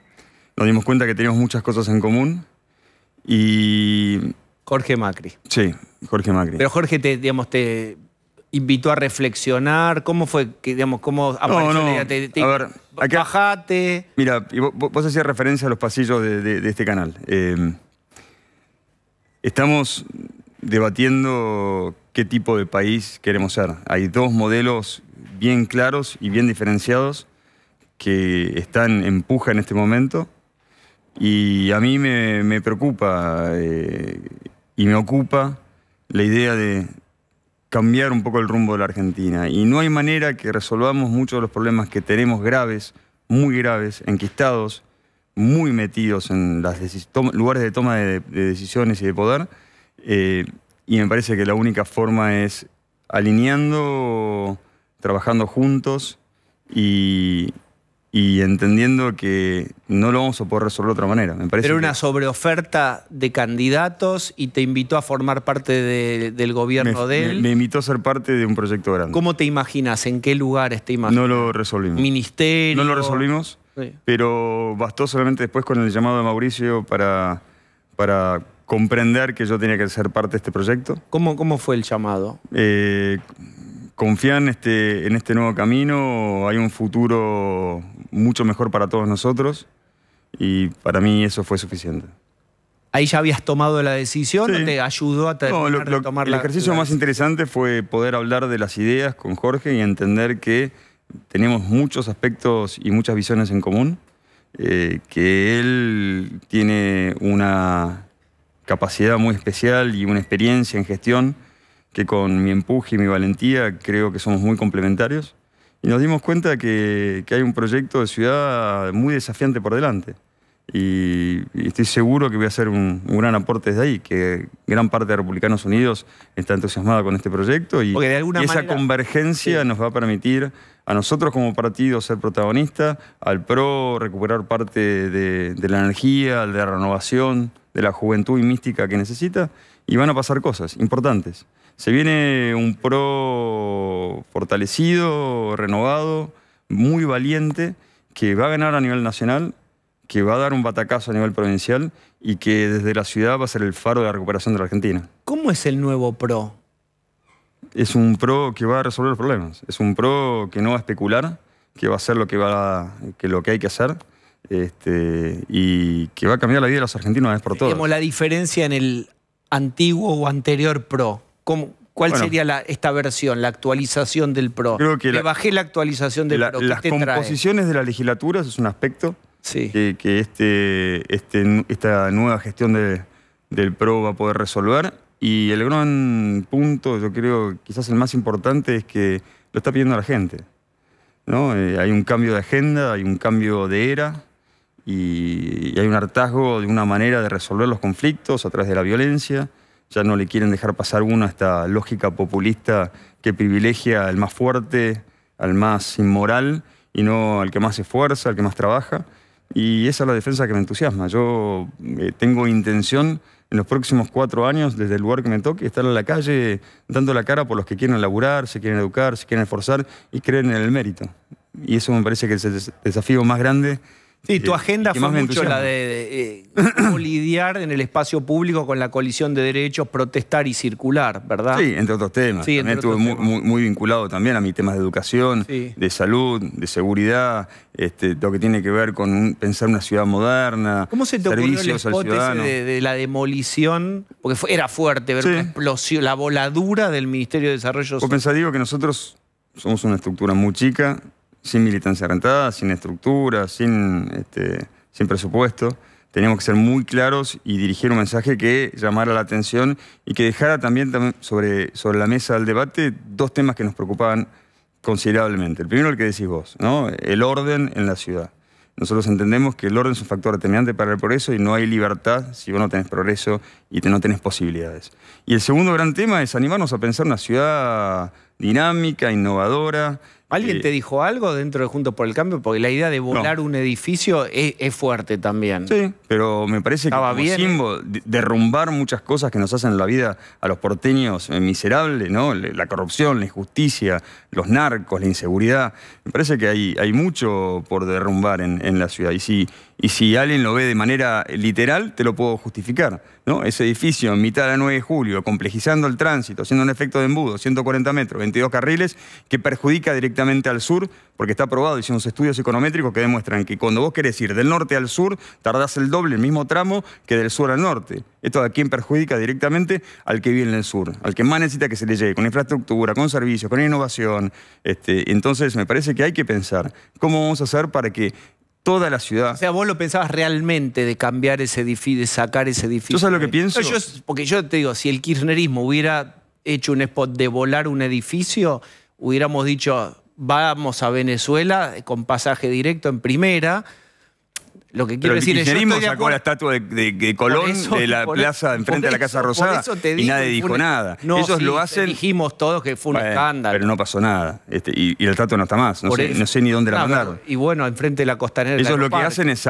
Nos dimos cuenta que teníamos muchas cosas en común y Jorge Macri. Sí, Jorge Macri. Pero Jorge te, digamos, te invitó a reflexionar. ¿Cómo fue que, digamos, cómo apareció a ver, Mira, vos, hacías referencia a los pasillos de, este canal. Eh, estamos debatiendo qué tipo de país queremos ser. Hay dos modelos bien claros y bien diferenciados que están en puja en este momento. Y a mí me, preocupa eh, y me ocupa la idea de cambiar un poco el rumbo de la Argentina. Y no hay manera que resolvamos muchos de los problemas que tenemos graves, muy graves, enquistados, muy metidos en los lugares de toma de, decisiones y de poder. Eh, y me parece que la única forma es alineando, trabajando juntos y, y entendiendo que no lo vamos a poder resolver de otra manera. Me parece Pero una sobreoferta de candidatos y te invitó a formar parte del gobierno de él. Me, invitó a ser parte de un proyecto grande. ¿Cómo te imaginas? ¿En qué lugar? te imaginas? No lo resolvimos. ¿Ministerio? No lo resolvimos, sí. pero bastó solamente después con el llamado de Mauricio para, para comprender que yo tenía que ser parte de este proyecto. ¿Cómo, cómo fue el llamado? Eh, confían este, en este nuevo camino, hay un futuro mucho mejor para todos nosotros y para mí eso fue suficiente. ¿Ahí ya habías tomado la decisión o te ayudó a no, lo, el ejercicio más interesante fue poder hablar de las ideas con Jorge y entender que tenemos muchos aspectos y muchas visiones en común, eh, que él tiene una capacidad muy especial y una experiencia en gestión que con mi empuje y mi valentía creo que somos muy complementarios. Y nos dimos cuenta que, que hay un proyecto de ciudad muy desafiante por delante. Y, estoy seguro que voy a hacer un, gran aporte desde ahí, que gran parte de Republicanos Unidos está entusiasmada con este proyecto y, esa convergencia nos va a permitir a nosotros como partido ser protagonista, al PRO recuperar parte de, de la energía, de la renovación, de la juventud y mística que necesita, y van a pasar cosas importantes. Se viene un pro fortalecido, renovado, muy valiente, que va a ganar a nivel nacional, que va a dar un batacazo a nivel provincial y que desde la ciudad va a ser el faro de la recuperación de la Argentina. ¿Cómo es el nuevo pro? Es un pro que va a resolver los problemas, es un pro que no va a especular, que va a hacer lo que, va, que, lo que hay que hacer. Este, y que va a cambiar la vida de los argentinos una vez por todas. como la diferencia en el antiguo o anterior pro. ¿Cuál sería esta versión, la actualización del PRO? Le bajé la actualización del PRO. Las composiciones de la legislatura, es un aspecto que, este, este esta nueva gestión del PRO va a poder resolver. Y el gran punto, yo creo, quizás el más importante, es que lo está pidiendo la gente. Eh, hay un cambio de agenda, hay un cambio de era y hay un hartazgo de una manera de resolver los conflictos a través de la violencia ya no le quieren dejar pasar uno a esta lógica populista que privilegia al más fuerte, al más inmoral y no al que más se esfuerza, al que más trabaja. Y esa es la defensa que me entusiasma. Yo eh, tengo intención en los próximos cuatro años, desde el lugar que me toque, estar en la calle dando la cara por los que quieren laburar, se quieren educar, se quieren esforzar y creen en el mérito. Y eso me parece que es el desafío más grande Sí, tu agenda fue mucho la de, eh, lidiar en el espacio público con la colisión de derechos, protestar y circular, ¿verdad? Sí, entre otros temas. estuve muy, vinculado también a mis temas de educación, de salud, de seguridad, este, lo que tiene que ver con pensar una ciudad moderna. ¿Cómo se servicios de, de, la demolición? Porque era fuerte ver explosión, la voladura del Ministerio de Desarrollo Social. Pues digo que nosotros somos una estructura muy chica, sin militancia rentada, sin estructura, sin, este, sin presupuesto. Teníamos que ser muy claros y dirigir un mensaje que llamara la atención y que dejara también, sobre, sobre la mesa del debate dos temas que nos preocupaban considerablemente. El primero, el que decís vos, ¿no? el orden en la ciudad. Nosotros entendemos que el orden es un factor determinante para el progreso y no hay libertad si vos no tenés progreso y te, no tenés posibilidades. Y el segundo gran tema es animarnos a pensar una ciudad dinámica, innovadora, ¿Alguien te dijo algo dentro de Juntos por el Cambio? Porque la idea de volar un edificio es, fuerte también. Sí, pero me parece que como bien? Simbo, derrumbar muchas cosas que nos hacen la vida a los porteños eh, miserables, ¿no? La corrupción, la injusticia, los narcos, la inseguridad. Me parece que hay, mucho por derrumbar en, la ciudad. Y si, y si alguien lo ve de manera eh, literal, te lo puedo justificar. ¿no? Ese edificio en mitad de la 9 de julio, complejizando el tránsito, haciendo un efecto de embudo, 140 metros, 22 carriles, que perjudica directamente al sur, porque está aprobado, hicieron estudios econométricos que demuestran que cuando vos querés ir del norte al sur, tardás el doble, el mismo tramo, que del sur al norte. Esto a quien perjudica directamente al que vive en el sur, al que más necesita que se le llegue, con infraestructura, con servicios, con innovación. Este, entonces, me parece que hay que pensar cómo vamos a hacer para que toda la ciudad. O sea, vos lo pensabas realmente de cambiar ese edificio, de sacar ese edificio. ¿Tú sabes lo que pienso? porque yo te digo, si el kirchnerismo hubiera hecho un spot de volar un edificio, hubiéramos dicho, vamos a Venezuela con pasaje directo en primera. Lo que quiero decir es que. sacó la estatua de, Colón de la plaza enfrente de la Casa Rosada y nadie dijo nada. No, Ellos lo hacen. Dijimos todos que fue un escándalo. Pero no pasó nada. Este, y, el trato no está más. No, sé, ni dónde la mandaron. y bueno, enfrente de la costanera. Ellos lo que hacen es se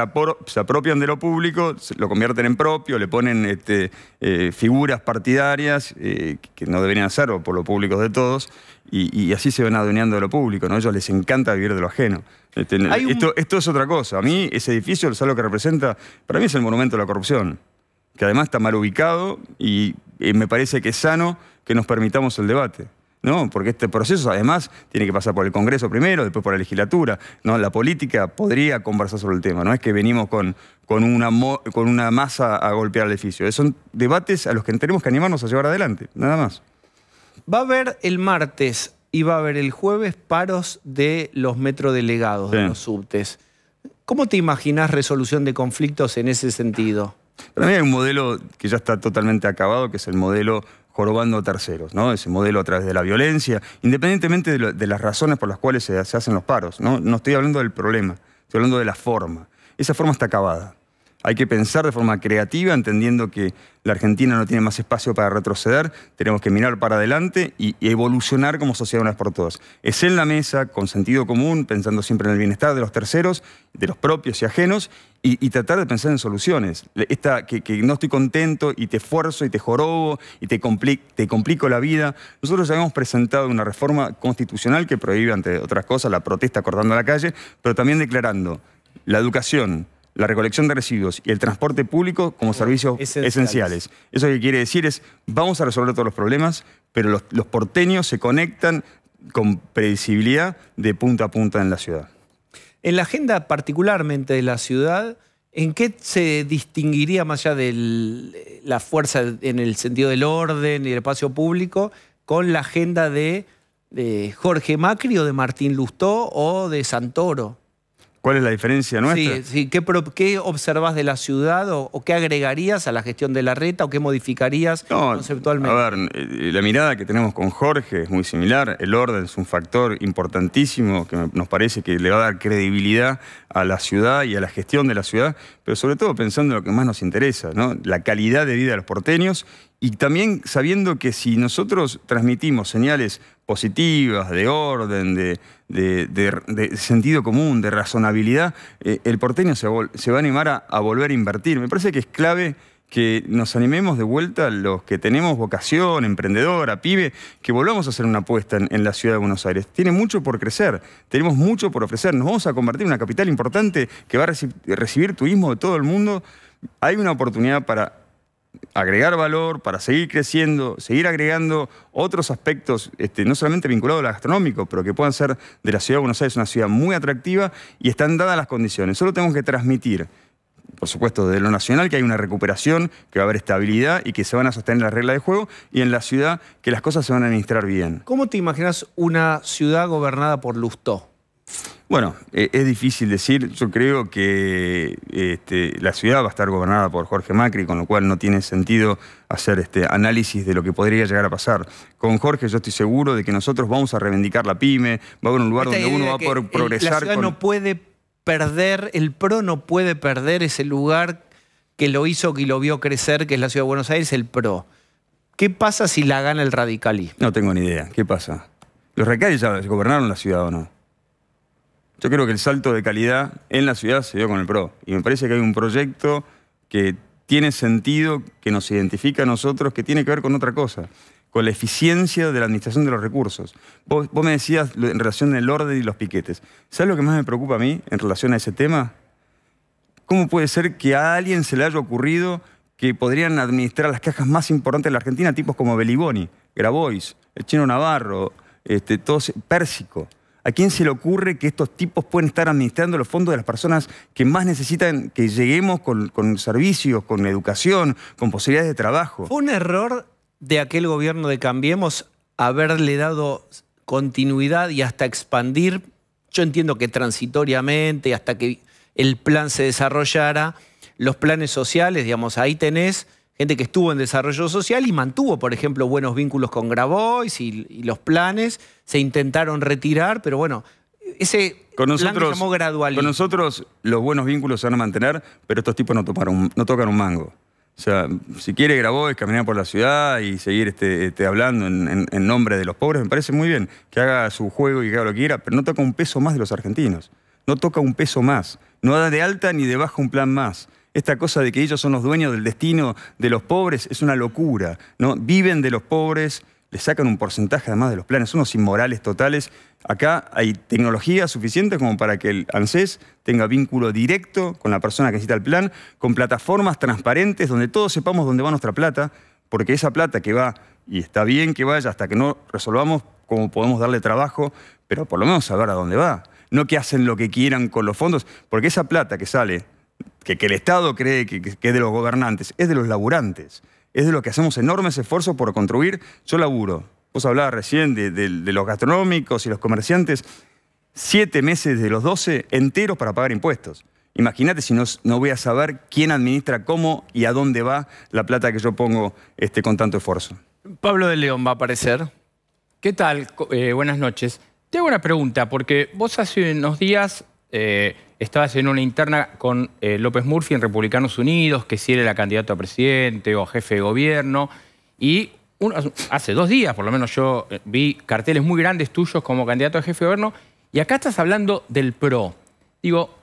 apropian de lo público, lo convierten en propio, le ponen este, eh, figuras partidarias eh, que no deberían ser, por lo público de todos y, así se van adueñando de lo público, ¿no? A ellos les encanta vivir de lo ajeno. Este, esto, esto, es otra cosa. A mí ese edificio, es algo que representa, para mí es el monumento de la corrupción, que además está mal ubicado y, eh, me parece que es sano que nos permitamos el debate. ¿no? Porque este proceso, además, tiene que pasar por el Congreso primero, después por la legislatura. ¿no? La política podría conversar sobre el tema, no es que venimos con, con, una, con una masa a golpear el edificio. Son debates a los que tenemos que animarnos a llevar adelante, nada más. Va a haber el martes y va a haber el jueves paros de los metrodelegados, delegados, de los subtes. ¿Cómo te imaginas resolución de conflictos en ese sentido? Para mí hay un modelo que ya está totalmente acabado, que es el modelo jorobando terceros, ¿no? Ese modelo a través de la violencia, independientemente de, las razones por las cuales se, hacen los paros, No estoy hablando del problema, estoy hablando de la forma. Esa forma está acabada. Hay que pensar de forma creativa, entendiendo que la Argentina no tiene más espacio para retroceder, tenemos que mirar para adelante y evolucionar como sociedad una vez por todas. Es en la mesa, con sentido común, pensando siempre en el bienestar de los terceros, de los propios y ajenos, y, tratar de pensar en soluciones. Esta, que, no estoy contento y te esfuerzo y te jorobo y te, te complico la vida. Nosotros ya hemos presentado una reforma constitucional que prohíbe, ante otras cosas, la protesta cortando la calle, pero también declarando la educación, la recolección de residuos y el transporte público como servicios esenciales. Eso que quiere decir es, vamos a resolver todos los problemas, pero los, porteños se conectan con previsibilidad de punta a punta en la ciudad. En la agenda particularmente de la ciudad, ¿En qué se distinguiría más allá de la fuerza en el sentido del orden y del espacio público con la agenda de Jorge Macri o de Martín Lustó o de Santoro? ¿Cuál es la diferencia nuestra? Sí, sí. ¿Qué, observas de la ciudad o, qué agregarías a la gestión de la reta o qué modificarías conceptualmente? A ver, eh, la mirada que tenemos con Jorge es muy similar. El orden es un factor importantísimo que nos parece que le va a dar credibilidad a la ciudad y a la gestión de la ciudad, pero sobre todo pensando en lo que más nos interesa, ¿no? la calidad de vida de los porteños y también sabiendo que si nosotros transmitimos señales positivas, de orden, de, sentido común, de razonabilidad, eh, el porteño se, va a animar a, volver a invertir. Me parece que es clave que nos animemos de vuelta los que tenemos vocación, emprendedora, pibe, que volvamos a hacer una apuesta en, la ciudad de Buenos Aires. Tiene mucho por crecer, tenemos mucho por ofrecer, nos vamos a convertir en una capital importante que va a recibir turismo de todo el mundo. Hay una oportunidad para agregar valor, para seguir creciendo, seguir agregando otros aspectos, este, no solamente vinculados a lo gastronómico, pero que puedan ser de la ciudad de Buenos Aires una ciudad muy atractiva y están dadas las condiciones. Solo tenemos que transmitir, por supuesto, desde lo nacional, que hay una recuperación, que va a haber estabilidad y que se van a sostener las reglas de juego, y en la ciudad que las cosas se van a administrar bien. ¿Cómo te imaginas una ciudad gobernada por Lustó? Bueno, eh, es difícil decir. Yo creo que este, la ciudad va a estar gobernada por Jorge Macri, con lo cual no tiene sentido hacer este análisis de lo que podría llegar a pasar. Con Jorge yo estoy seguro de que nosotros vamos a reivindicar la pyme, va a haber un lugar donde uno va a poder progresar. La ciudad no puede perder, el PRO no puede perder ese lugar que lo hizo, y lo vio crecer, que es la ciudad de Buenos Aires, el PRO. ¿Qué pasa si la gana el radicalismo? No tengo ni idea. ¿Qué pasa? ¿Los radicales ya gobernaron la ciudad o no? Yo creo que el salto de calidad en la ciudad se dio con el PRO. Y me parece que hay un proyecto que tiene sentido, que nos identifica a nosotros, que tiene que ver con otra cosa, con la eficiencia de la administración de los recursos. Vos, me decías en relación del orden y los piquetes. ¿Sabes lo que más me preocupa a mí en relación a ese tema? ¿Cómo puede ser que a alguien se le haya ocurrido que podrían administrar las cajas más importantes de la Argentina, tipos como Beliboni, Grabois, el Chino Navarro, este, todos, Pérsico? ¿A quién se le ocurre que estos tipos pueden estar administrando los fondos de las personas que más necesitan que lleguemos con, servicios, con educación, con posibilidades de trabajo? Fue un error de aquel gobierno de Cambiemos haberle dado continuidad y hasta expandir, yo entiendo que transitoriamente, hasta que el plan se desarrollara, los planes sociales, digamos, ahí tenés gente que estuvo en desarrollo social y mantuvo, por ejemplo, buenos vínculos con Grabois y, los planes, se intentaron retirar, pero bueno, ese con nosotros, llamó gradual Con nosotros los buenos vínculos se van a mantener, pero estos tipos no, no tocan un mango. O sea, si quiere Grabois caminar por la ciudad y seguir este, este hablando en, nombre de los pobres, me parece muy bien que haga su juego y que haga lo que quiera, pero no toca un peso más de los argentinos. No toca un peso más. No da de alta ni de baja un plan más. Esta cosa de que ellos son los dueños del destino de los pobres es una locura. ¿no? Viven de los pobres, les sacan un porcentaje además de los planes, son unos inmorales totales. Acá hay tecnología suficiente como para que el ANSES tenga vínculo directo con la persona que necesita el plan, con plataformas transparentes donde todos sepamos dónde va nuestra plata, porque esa plata que va, y está bien que vaya hasta que no resolvamos cómo podemos darle trabajo, pero por lo menos saber a dónde va no que hacen lo que quieran con los fondos, porque esa plata que sale que, el Estado cree que, que, es de los gobernantes, es de los laburantes, es de los que hacemos enormes esfuerzos por construir. Yo laburo, vos hablabas recién de, los gastronómicos y los comerciantes, siete meses de los doce enteros para pagar impuestos. Imagínate si no, no, voy a saber quién administra cómo y a dónde va la plata que yo pongo este, con tanto esfuerzo. Pablo de León va a aparecer. ¿Qué tal? Eh, buenas noches. Tengo una pregunta, porque vos hace unos días eh, estabas en una interna con eh, López Murphy en Republicanos Unidos, que si era era candidato a presidente o jefe de gobierno, y hace dos días, por lo menos yo eh, vi carteles muy grandes tuyos como candidato a jefe de gobierno, y acá estás hablando del PRO. Digo,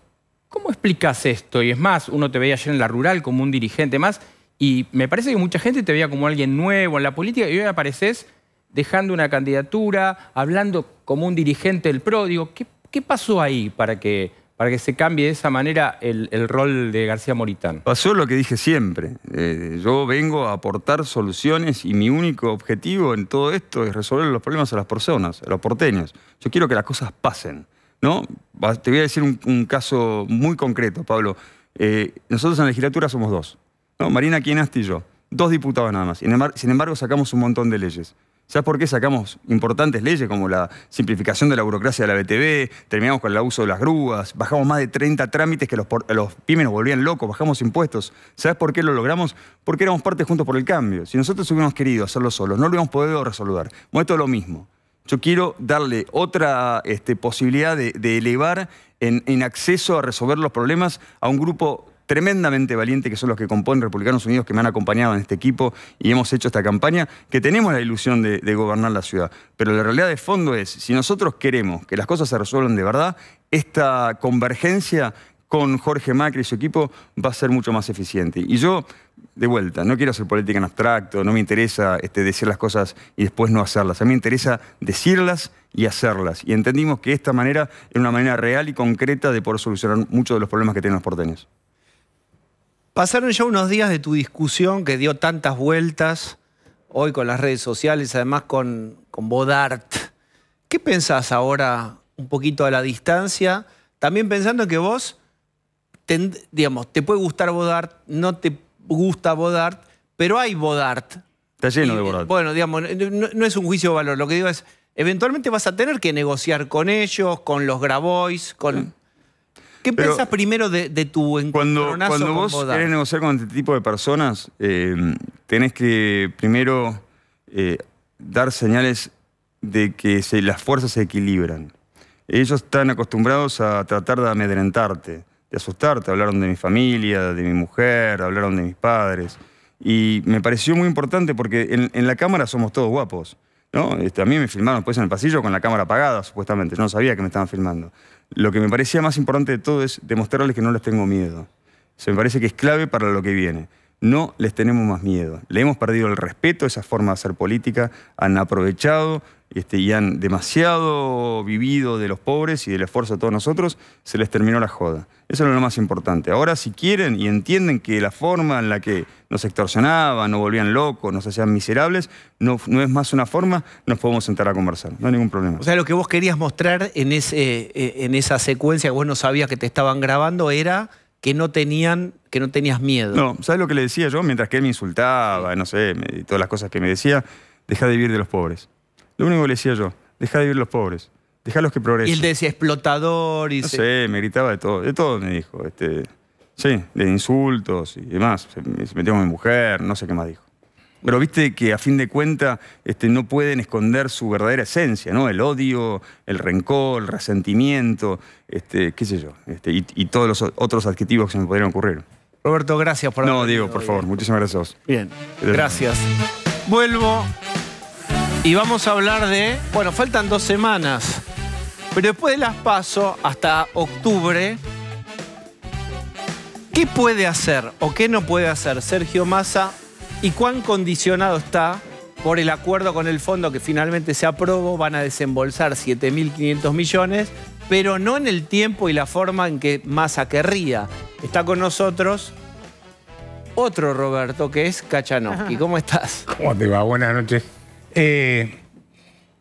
¿cómo explicas esto? Y es más, uno te veía ayer en la rural como un dirigente más, y me parece que mucha gente te veía como alguien nuevo en la política, y hoy apareces dejando una candidatura, hablando como un dirigente del PRO. Digo, ¿qué ¿Qué pasó ahí para que, para que se cambie de esa manera el, rol de García Moritán? Pasó lo que dije siempre. Eh, yo vengo a aportar soluciones y mi único objetivo en todo esto es resolver los problemas a las personas, a los porteños. Yo quiero que las cosas pasen. ¿no? Te voy a decir un, caso muy concreto, Pablo. Eh, nosotros en la legislatura somos dos. ¿no? Marina Quienasti y yo. Dos diputados nada más. Sin embargo, sacamos un montón de leyes. ¿Sabes por qué sacamos importantes leyes como la simplificación de la burocracia de la BTV, terminamos con el abuso de las grúas, bajamos más de 30 trámites que los, los pymes nos volvían locos, bajamos impuestos? ¿Sabes por qué lo logramos? Porque éramos parte juntos por el cambio. Si nosotros hubiéramos querido hacerlo solos, no lo hubiéramos podido resolver. Bueno, esto lo mismo. Yo quiero darle otra este, posibilidad de, elevar en, acceso a resolver los problemas a un grupo tremendamente valiente que son los que componen Republicanos Unidos, que me han acompañado en este equipo y hemos hecho esta campaña, que tenemos la ilusión de, gobernar la ciudad. Pero la realidad de fondo es, si nosotros queremos que las cosas se resuelvan de verdad, esta convergencia con Jorge Macri y su equipo va a ser mucho más eficiente. Y yo, de vuelta, no quiero hacer política en abstracto, no me interesa este, decir las cosas y después no hacerlas. A mí me interesa decirlas y hacerlas. Y entendimos que esta manera es una manera real y concreta de poder solucionar muchos de los problemas que tienen los porteños. Pasaron ya unos días de tu discusión que dio tantas vueltas, hoy con las redes sociales, además con, con Bodart. ¿Qué pensás ahora un poquito a la distancia? También pensando que vos, digamos, te puede gustar Bodart, no te gusta Bodart, pero hay Bodart. Está lleno de Bodart. Bueno, digamos, no, no, es un juicio de valor. Lo que digo es, eventualmente vas a tener que negociar con ellos, con los Grabois, con... Mm. ¿Qué Pero primero de, de tu encuentro? Cuando, cuando vos negociar con este tipo de personas, eh, tenés que primero eh, dar señales de que las fuerzas se equilibran. Ellos están acostumbrados a tratar de amedrentarte, de asustarte. Hablaron de mi familia, de mi mujer, hablaron de mis padres. Y me pareció muy importante porque en, la cámara somos todos guapos. ¿no? Este, a mí me filmaron después en el pasillo con la cámara apagada, supuestamente. Yo no sabía que me estaban filmando. Lo que me parecía más importante de todo es demostrarles que no les tengo miedo. Se me parece que es clave para lo que viene. No les tenemos más miedo. Le hemos perdido el respeto a esa forma de hacer política, han aprovechado este, y han demasiado vivido de los pobres y del esfuerzo de todos nosotros, se les terminó la joda. Eso es lo más importante. Ahora, si quieren y entienden que la forma en la que nos extorsionaban, nos volvían locos, nos hacían miserables, no, no es más una forma, nos podemos sentar a conversar. No hay ningún problema. O sea, lo que vos querías mostrar en, ese, eh, en esa secuencia que vos no sabías que te estaban grabando era que no tenían, que no tenías miedo. No, ¿sabes lo que le decía yo? Mientras que él me insultaba, no sé, me, todas las cosas que me decía, deja de vivir de los pobres. Lo único que le decía yo, deja de vivir los pobres, deja los que progresen. Y decía explotador y... No se... me gritaba de todo, de todo me dijo. Este, sí, de insultos y demás. Se, metió con mi mujer, no sé qué más dijo. Pero viste que a fin de cuentas este, no pueden esconder su verdadera esencia, ¿no? El odio, el rencor, el resentimiento, este, qué sé yo, este, y, todos los otros adjetivos que se me pudieron ocurrir. Roberto, gracias por No, Diego, por favor, muchísimas gracias. Bien, gracias. Vuelvo y vamos a hablar de, bueno, faltan dos semanas, pero después de las paso hasta octubre, ¿qué puede hacer o qué no puede hacer Sergio Massa y cuán condicionado está por el acuerdo con el fondo que finalmente se aprobó? Van a desembolsar 7.500 millones, pero no en el tiempo y la forma en que Massa querría. Está con nosotros otro Roberto, que es Cachanovsky. ¿Cómo estás? ¿Cómo te va? Buenas noches. Eh,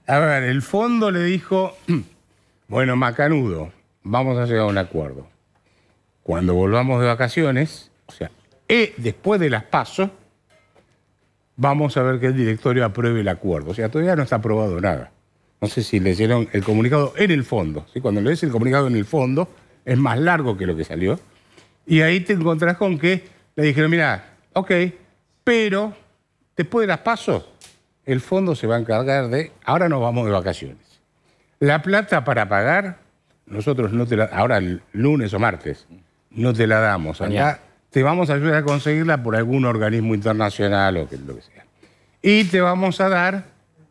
a ver, el fondo le dijo, bueno, Macanudo, vamos a llegar a un acuerdo. Cuando volvamos de vacaciones, o sea, eh, después de las pasos, vamos a ver que el directorio apruebe el acuerdo. O sea, todavía no está aprobado nada. No sé si le hicieron el comunicado en el fondo. ¿sí? Cuando lees el comunicado en el fondo, es más largo que lo que salió. Y ahí te encontrás con que le dijeron, mira, ok, pero después de las pasos el fondo se va a encargar de, ahora nos vamos de vacaciones. La plata para pagar, nosotros no te la, ahora el lunes o martes, no te la damos. allá. te vamos a ayudar a conseguirla por algún organismo internacional o que, lo que sea. Y te vamos a dar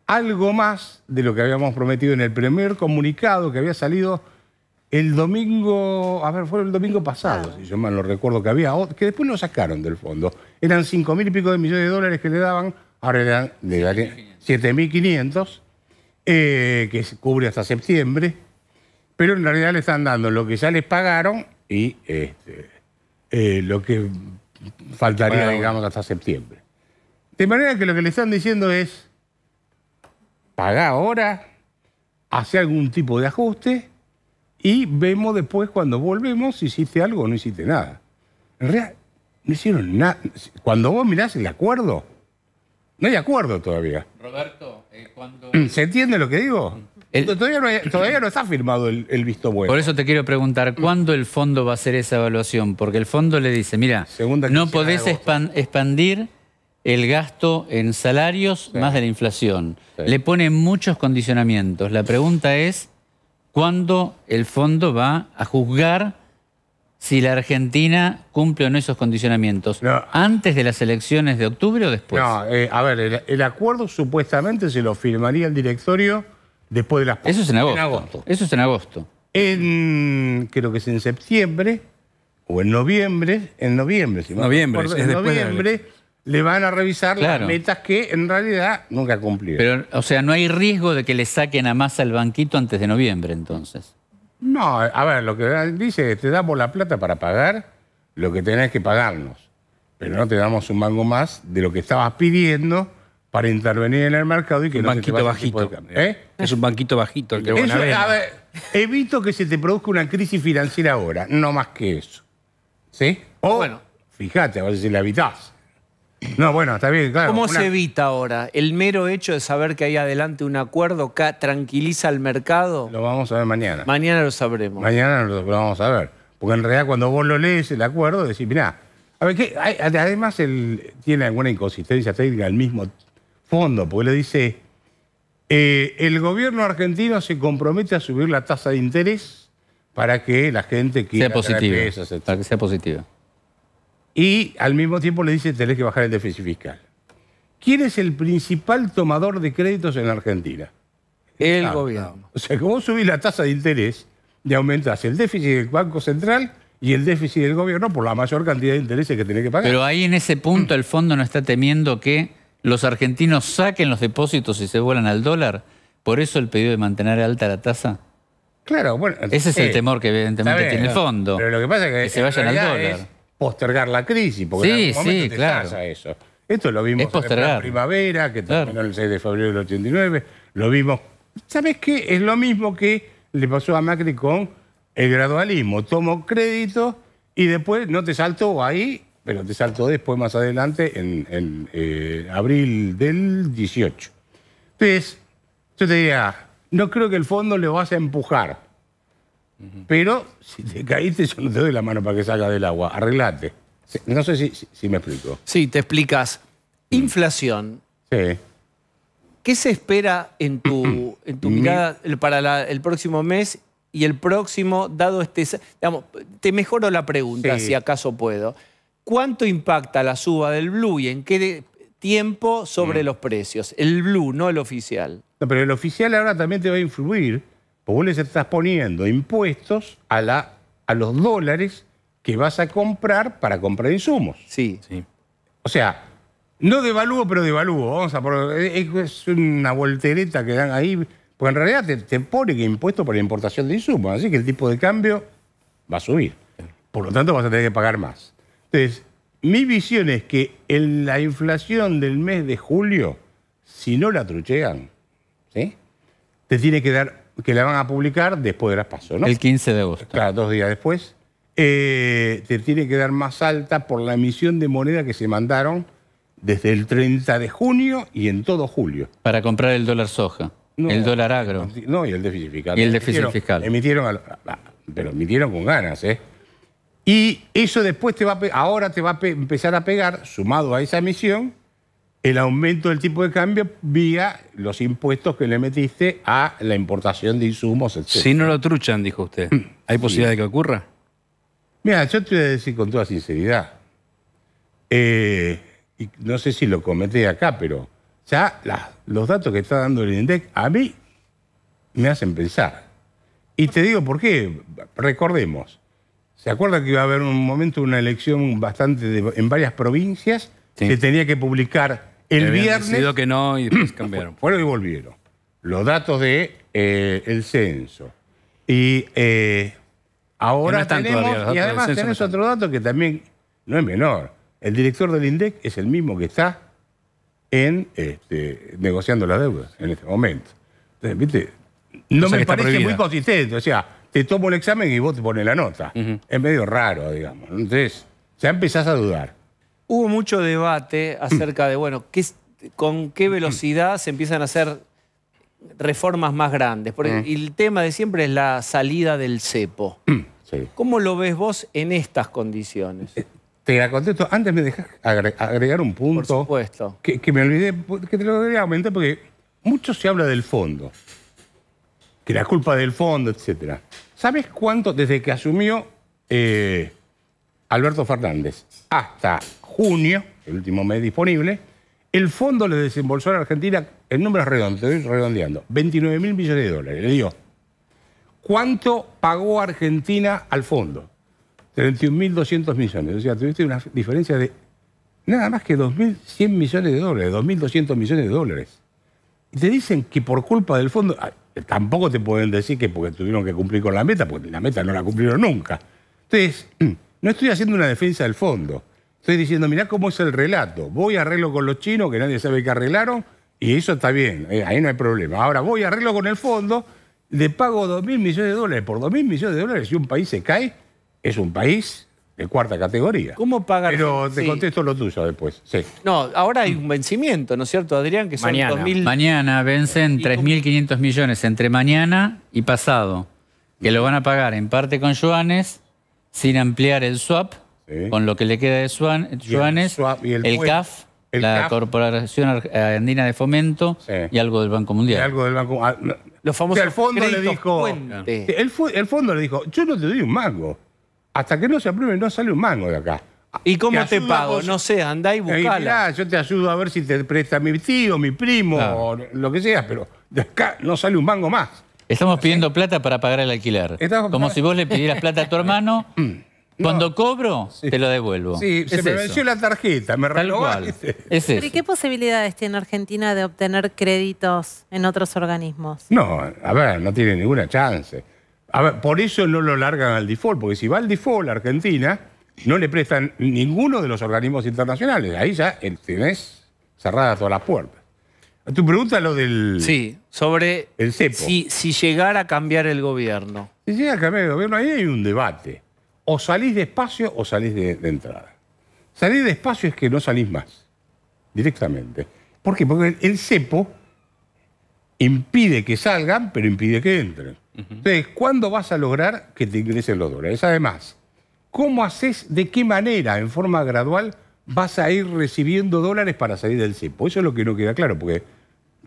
algo más de lo que habíamos prometido en el primer comunicado que había salido el domingo, a ver, fue el domingo pasado, si yo mal lo recuerdo, que había, que después no sacaron del fondo. Eran cinco mil y pico de millones de dólares que le daban ahora le dan, 7.500, eh, que que cubre hasta septiembre, pero en realidad le están dando lo que ya les pagaron y este, eh, lo que faltaría, digamos, hasta septiembre. De manera que lo que le están diciendo es, paga ahora, hace algún tipo de ajuste y vemos después cuando volvemos si hiciste algo o no hiciste nada. En realidad, no hicieron nada. Cuando vos mirás el acuerdo, no hay acuerdo todavía. Roberto, eh, mm, ¿Se entiende lo que digo? Todavía, no está firmado el, visto bueno. Por eso te quiero preguntar, ¿cuándo el fondo va a hacer esa evaluación? Porque el fondo le dice, mira, no podés expandir el gasto en salarios más de la inflación. Le pone muchos condicionamientos. La pregunta es, ¿cuándo el fondo va a juzgar si la Argentina cumple o no esos condicionamientos? ¿Antes de las elecciones de octubre o después? No, eh, a ver, el, acuerdo supuestamente se lo firmaría el directorio después de las... Eso es en agosto. Eso es en agosto. En, creo que es en septiembre o en noviembre, en noviembre, si noviembre, acuerdo, es en noviembre le van a revisar las metas que en realidad nunca cumplieron. Pero, o sea, no hay riesgo de que le saquen a más el banquito antes de noviembre, entonces. No, a ver, lo que dice, es te damos la plata para pagar lo que tenés que pagarnos, pero no te damos un mango más de lo que estabas pidiendo para intervenir en el mercado y que un no banquito bajito. ¿Eh? Es un banquito bajito el que a ver, evito que se te produzca una crisis financiera ahora, no más que eso. ¿Sí? O, bueno. fíjate, a ver si la evitás. No, bueno, está bien, claro. ¿Cómo se evita ahora? ¿El mero hecho de saber que hay adelante un acuerdo que tranquiliza al mercado? Lo vamos a ver mañana. Mañana lo sabremos. Mañana lo, vamos a ver. Porque en realidad cuando vos lo lees el acuerdo, decís, mirá, a ver, ¿qué? además él tiene alguna inconsistencia técnica al mismo fondo, porque le dice, eh, el gobierno argentino se compromete a subir la tasa de interés para que la gente quiera... Sea positiva. Para que sea positiva y al mismo tiempo le dice tenés que bajar el déficit fiscal. ¿Quién es el principal tomador de créditos en la Argentina? El ah, gobierno. O sea, como subís la tasa de interés le aumentás el déficit del Banco Central y el déficit del gobierno por la mayor cantidad de intereses que tenés que pagar. Pero ahí en ese punto el fondo no está temiendo que los argentinos saquen los depósitos y se vuelan al dólar. Por eso el pedido de mantener alta la tasa. Claro, bueno. Ese es el eh, temor que evidentemente tiene el fondo. Pero lo que pasa es que. se vayan al dólar postergar la crisis, porque sí, en a eso. Esto lo vimos en la primavera, que terminó el 6 de febrero del 89, lo vimos... ¿Sabes qué? Es lo mismo que le pasó a Macri con el gradualismo. Tomo crédito y después no te salto ahí, pero te salto después más adelante en, eh, abril del 18. Entonces, yo te diría, no creo que el fondo le vas a empujar pero si te caíste, yo no te doy la mano para que salga del agua. Arreglate. No sé si, me explico. Sí, te explicas. Inflación. Sí. ¿Qué se espera en tu, mirada para el próximo mes y el próximo, dado este... te mejoro la pregunta, si acaso puedo. ¿Cuánto impacta la suba del blue y en qué tiempo sobre mm. los precios? El blue, no el oficial. No, pero el oficial ahora también te va a influir pues vos les estás poniendo impuestos a, los dólares que vas a comprar para comprar insumos. Sí. sí. O sea, no devalúo, pero devalúo. Vamos eh, eh, es una voltereta que dan ahí. Porque en realidad te, pone que impuesto por la importación de insumos. Así que el tipo de cambio va a subir. Por lo tanto, vas a tener que pagar más. Entonces, mi visión es que en la inflación del mes de julio, si no la truchean, te tiene que dar que la van a publicar después de las pasos, ¿no? El 15 de agosto. Claro, dos días después. Eh, te tiene que dar más alta por la emisión de moneda que se mandaron desde el 30 de junio y en todo julio. Para comprar el dólar soja, el dólar agro. No, y el déficit fiscal. Y el déficit fiscal. Emitieron, pero emitieron con ganas, ¿eh? Y eso después te va a, ahora te va a empezar a pegar, sumado a esa emisión, el aumento del tipo de cambio vía los impuestos que le metiste a la importación de insumos, etc. Si no lo truchan, dijo usted, mm, ¿hay posibilidad de que ocurra? Mira, yo te voy a decir con toda sinceridad, eh, y no sé si lo cometí acá, pero ya los datos que está dando el INDEC a mí me hacen pensar. Y te digo por qué, recordemos, ¿se acuerda que iba a haber un momento, una elección bastante en varias provincias? que tenía que publicar el viernes. que no y cambiaron. Fueron y volvieron. Los datos de eh, censo. Y eh, ahora tenemos. y además tenemos otro dato que también no es menor. El director del INDEC es el mismo que está este, negociando la deuda en este momento. Entonces, ¿viste? No me parece muy consistente. O sea, te tomo el examen y vos te pones la nota. Es medio raro, digamos. Entonces, ya empezás a dudar. Hubo mucho debate mm. acerca de, bueno, con qué mm. velocidad se empiezan a hacer reformas más grandes. Porque, Y eh. el tema de siempre es la salida del cepo. Mm. ¿Cómo lo ves vos en estas condiciones? Eh, te la contesto. Antes me dejas agregar un punto. Por supuesto. Que, me olvidé, que te lo quería aumentar porque mucho se habla del fondo. Que la culpa del fondo, etc. ¿Sabes cuánto desde que asumió eh, Alberto Fernández hasta junio, el último mes disponible, el fondo le desembolsó a la Argentina, en números redondos, redondeando, 29 mil millones de dólares, le dio. ¿Cuánto pagó Argentina al fondo? 31.200 millones. O sea, tuviste una diferencia de nada más que 2.100 millones de dólares, 2.200 millones de dólares. Y te dicen que por culpa del fondo, ah, tampoco te pueden decir que porque tuvieron que cumplir con la meta, porque la meta no la cumplieron nunca. Entonces, no estoy haciendo una defensa del fondo. Estoy diciendo, mirá cómo es el relato. Voy, a arreglo con los chinos, que nadie sabe qué arreglaron, y eso está bien, eh, ahí no hay problema. Ahora voy, a arreglo con el fondo, le pago 2.000 mil millones de dólares. Por 2.000 mil millones de dólares, si un país se cae, es un país de cuarta categoría. ¿Cómo pagar? Pero te contesto lo tuyo después. No, ahora hay un vencimiento, ¿no es cierto, Adrián? Que son mañana. Mañana vencen 3.500 millones entre mañana y pasado, que lo van a pagar en parte con yuanes, sin ampliar el swap con lo que le queda de Suárez, el, CAF, la Corporación Andina de Fomento y algo del Banco Mundial. Y algo del Banco Los famosos el fondo le dijo, yo no te doy un mango. Hasta que no se apruebe no sale un mango de acá. ¿Y cómo te, pago? no sé, andá y buscala. yo te ayudo a ver si te presta mi tío, mi primo, o lo que sea, pero de acá no sale un mango más. Estamos pidiendo plata para pagar el alquiler. Como si vos le pidieras plata a tu hermano mm. Cuando cobro, te lo devuelvo. Sí, se me venció la tarjeta, me renovaste. ¿Y qué posibilidades tiene Argentina de obtener créditos en otros organismos? No, a ver, no tiene ninguna chance. por eso no lo largan al default, porque si va al default a Argentina, no le prestan ninguno de los organismos internacionales. Ahí ya eh, tenés cerradas todas las puertas. Tu pregunta lo del... Sí, sobre el Si, si llegara a cambiar el gobierno. Si llega a cambiar el gobierno, ahí hay un debate o salís despacio o salís de, entrada. Salir despacio es que no salís más, directamente. ¿Por qué? Porque el, cepo impide que salgan, pero impide que entren. Entonces, ¿cuándo vas a lograr que te ingresen los dólares? Además, ¿cómo haces, de qué manera, en forma gradual, vas a ir recibiendo dólares para salir del cepo? Eso es lo que no queda claro, porque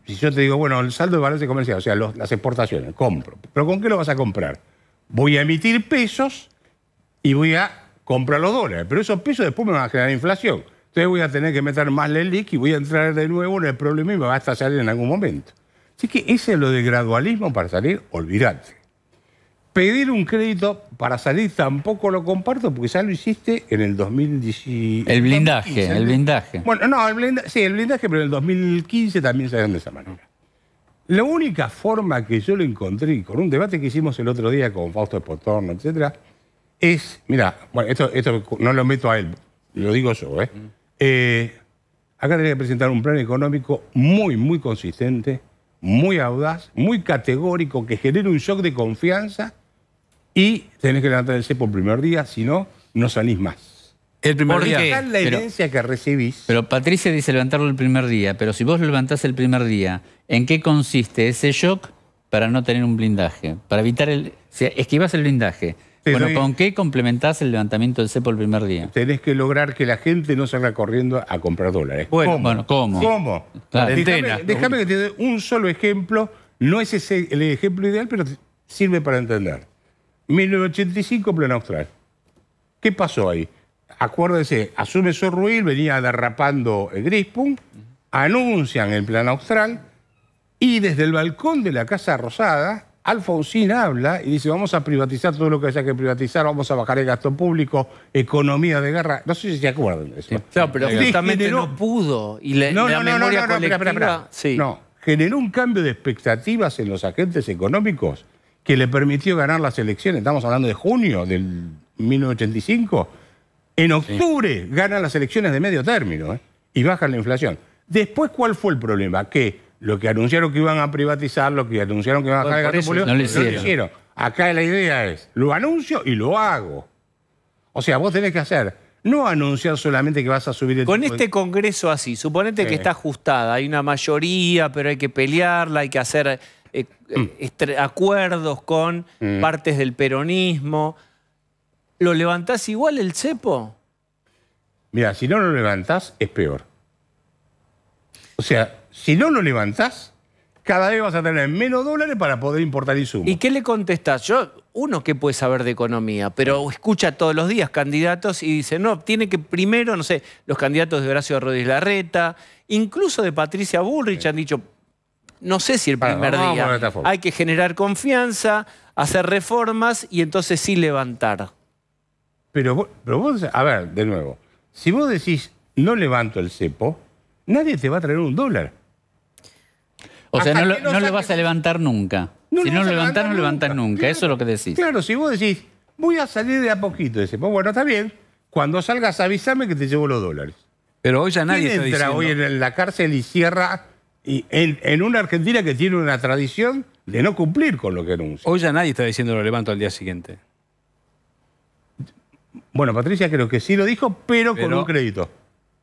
si yo te digo, bueno, el saldo de balance comercial, o sea, las exportaciones, compro. ¿Pero con qué lo vas a comprar? Voy a emitir pesos y voy a comprar los dólares. Pero esos pesos después me van a generar inflación. Entonces voy a tener que meter más LELIC y voy a entrar de nuevo en el problema y me va a estallar en algún momento. Así que ese es lo de gradualismo para salir, olvídate Pedir un crédito para salir tampoco lo comparto porque ya lo hiciste en el 2017. El blindaje, el blindaje. Bueno, no, el blindaje, sí, el blindaje, pero en el 2015 también salieron de esa manera. La única forma que yo lo encontré, con un debate que hicimos el otro día con Fausto Potorno, etcétera, es, mira, bueno, esto, esto no lo meto a él, lo digo yo, ¿eh? ¿eh? acá tenés que presentar un plan económico muy, muy consistente, muy audaz, muy categórico, que genere un shock de confianza y tenés que levantar el cepo el primer día, si no, no salís más. El primer Porque día. la herencia que recibís. Pero Patricia dice levantarlo el primer día, pero si vos lo levantás el primer día, ¿en qué consiste ese shock para no tener un blindaje? Para evitar el. O el blindaje bueno, ¿con qué complementás el levantamiento del cepo el primer día? Tenés que lograr que la gente no salga corriendo a comprar dólares. Bueno, ¿cómo? ¿cómo? Déjame que te dé un solo ejemplo. No es el ejemplo ideal, pero sirve para entender. 1985, Plan Austral. ¿Qué pasó ahí? Acuérdense, asume Ruil, venía derrapando el Grispun, anuncian el Plan Austral y desde el balcón de la Casa Rosada Alfonsín habla y dice, vamos a privatizar todo lo que haya que privatizar, vamos a bajar el gasto público, economía de guerra. No sé si se acuerdan de eso. pero justamente no pudo. Y no, no, no, no, no, no, generó un cambio de expectativas en los agentes económicos que le permitió ganar las elecciones. Estamos hablando de junio del 1985. En octubre ganan las elecciones de medio término ¿eh? y bajan la inflación. Después, ¿cuál fue el problema? Que lo que anunciaron que iban a privatizar, lo que anunciaron que iban a dejar el gasto no lo hicieron. Acá la idea es, lo anuncio y lo hago. O sea, vos tenés que hacer, no anunciar solamente que vas a subir el... Con este Congreso así, suponete que está ajustada, hay una mayoría, pero hay que pelearla, hay que hacer eh, mm. acuerdos con mm. partes del peronismo. ¿Lo levantás igual el cepo? Mira, si no lo levantás, es peor. O sea, si no lo levantás, cada vez vas a tener menos dólares para poder importar insumos. ¿Y qué le contestás? Yo, uno que puede saber de economía, pero escucha todos los días candidatos y dice, no, tiene que primero, no sé, los candidatos de Horacio Rodríguez Larreta, incluso de Patricia Bullrich han dicho, no sé si el primer día hay que generar confianza, hacer reformas y entonces sí levantar. Pero, pero vos, a ver, de nuevo, si vos decís, no levanto el cepo, nadie te va a traer un dólar. O sea, no, lo, vas a levantar nunca. si no lo levantás, no lo nunca. Eso es lo que decís. Claro, si vos decís, voy a salir de a poquito, pues bueno, está bien. Cuando salgas, avísame que te llevo los dólares. Pero hoy ya nadie está entra hoy en la cárcel y cierra y en, una Argentina que tiene una tradición de no cumplir con lo que anuncia? Hoy ya nadie está diciendo lo levanto al día siguiente. Bueno, Patricia creo que sí lo dijo, pero, con un crédito.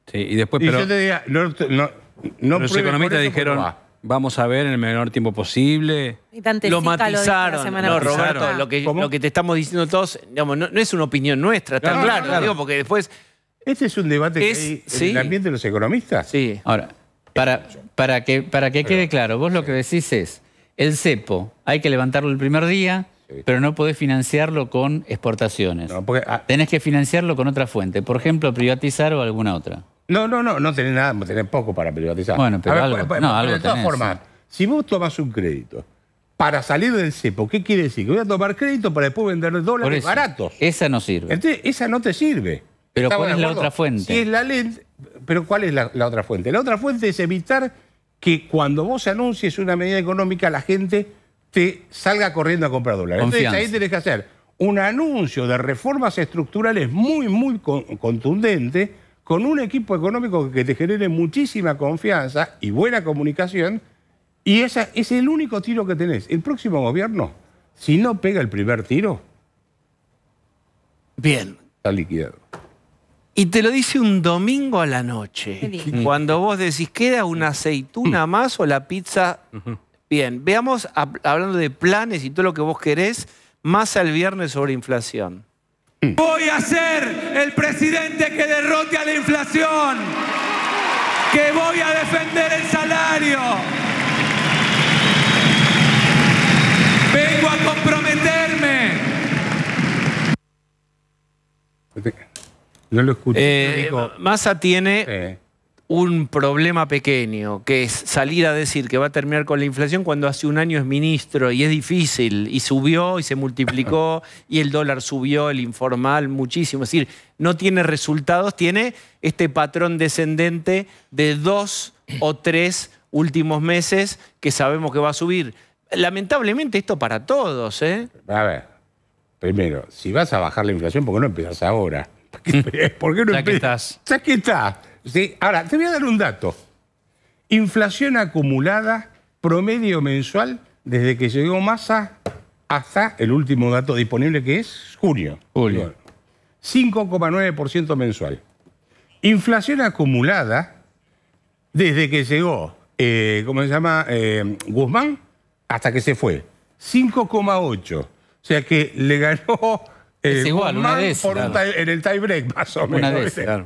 Sí, y después... pero, yo te diría, los economistas dijeron... Vamos a ver en el menor tiempo posible. lo matizaron. Lo no, Roberto, lo que, te estamos diciendo todos, digamos, no, es una opinión nuestra, está claro, porque después... Este es un debate que hay el ambiente de los economistas. Sí. Ahora, para, para que, para que quede claro, vos lo que decís es, el cepo hay que levantarlo el primer día, pero no podés financiarlo con exportaciones. Ah, Tenés que financiarlo con otra fuente, por ejemplo, privatizar o alguna otra. No, no, no, no tenés nada, tenés poco para privatizar. Bueno, pero pues, pues, pues, algo, de todas formas, si vos tomas un crédito para salir del cepo, ¿qué quiere decir? Que voy a tomar crédito para después vender dólares baratos. Esa no sirve. Entonces, esa no te sirve. Pero ¿cuál es la otra fuente? Si es la ley, pero ¿cuál es la, otra fuente? La otra fuente es evitar que cuando vos anuncies una medida económica, la gente te salga corriendo a comprar dólares. Entonces ahí tenés que hacer un anuncio de reformas estructurales muy, muy contundente con un equipo económico que te genere muchísima confianza y buena comunicación, y ese es el único tiro que tenés. El próximo gobierno, si no pega el primer tiro, bien. Está liquidado. Y te lo dice un domingo a la noche. Cuando vos decís, ¿queda una aceituna mm. más o la pizza? Bien, veamos, hablando de planes y todo lo que vos querés, más al viernes sobre inflación. Mm. Voy a ser el presidente que derrote a la inflación, que voy a defender el salario. Vengo a comprometerme. No lo escucho. Eh, Massa tiene un problema pequeño, que es salir a decir que va a terminar con la inflación cuando hace un año es ministro y es difícil, y subió y se multiplicó, y el dólar subió, el informal, muchísimo. Es decir, no tiene resultados, tiene este patrón descendente de dos o tres últimos meses que sabemos que va a subir. Lamentablemente esto para todos, ¿eh? A ver, primero, si vas a bajar la inflación, ¿por qué no empiezas ahora? ¿Por qué no empiezas Ya que Ahora, te voy a dar un dato. Inflación acumulada promedio mensual desde que llegó Massa hasta el último dato disponible que es junio. Julio. 5,9% mensual. Inflación acumulada desde que llegó, eh, ¿cómo se llama? Eh, Guzmán, hasta que se fue. 5,8. O sea que le ganó eh, es igual, una vez En el tie break, más o menos.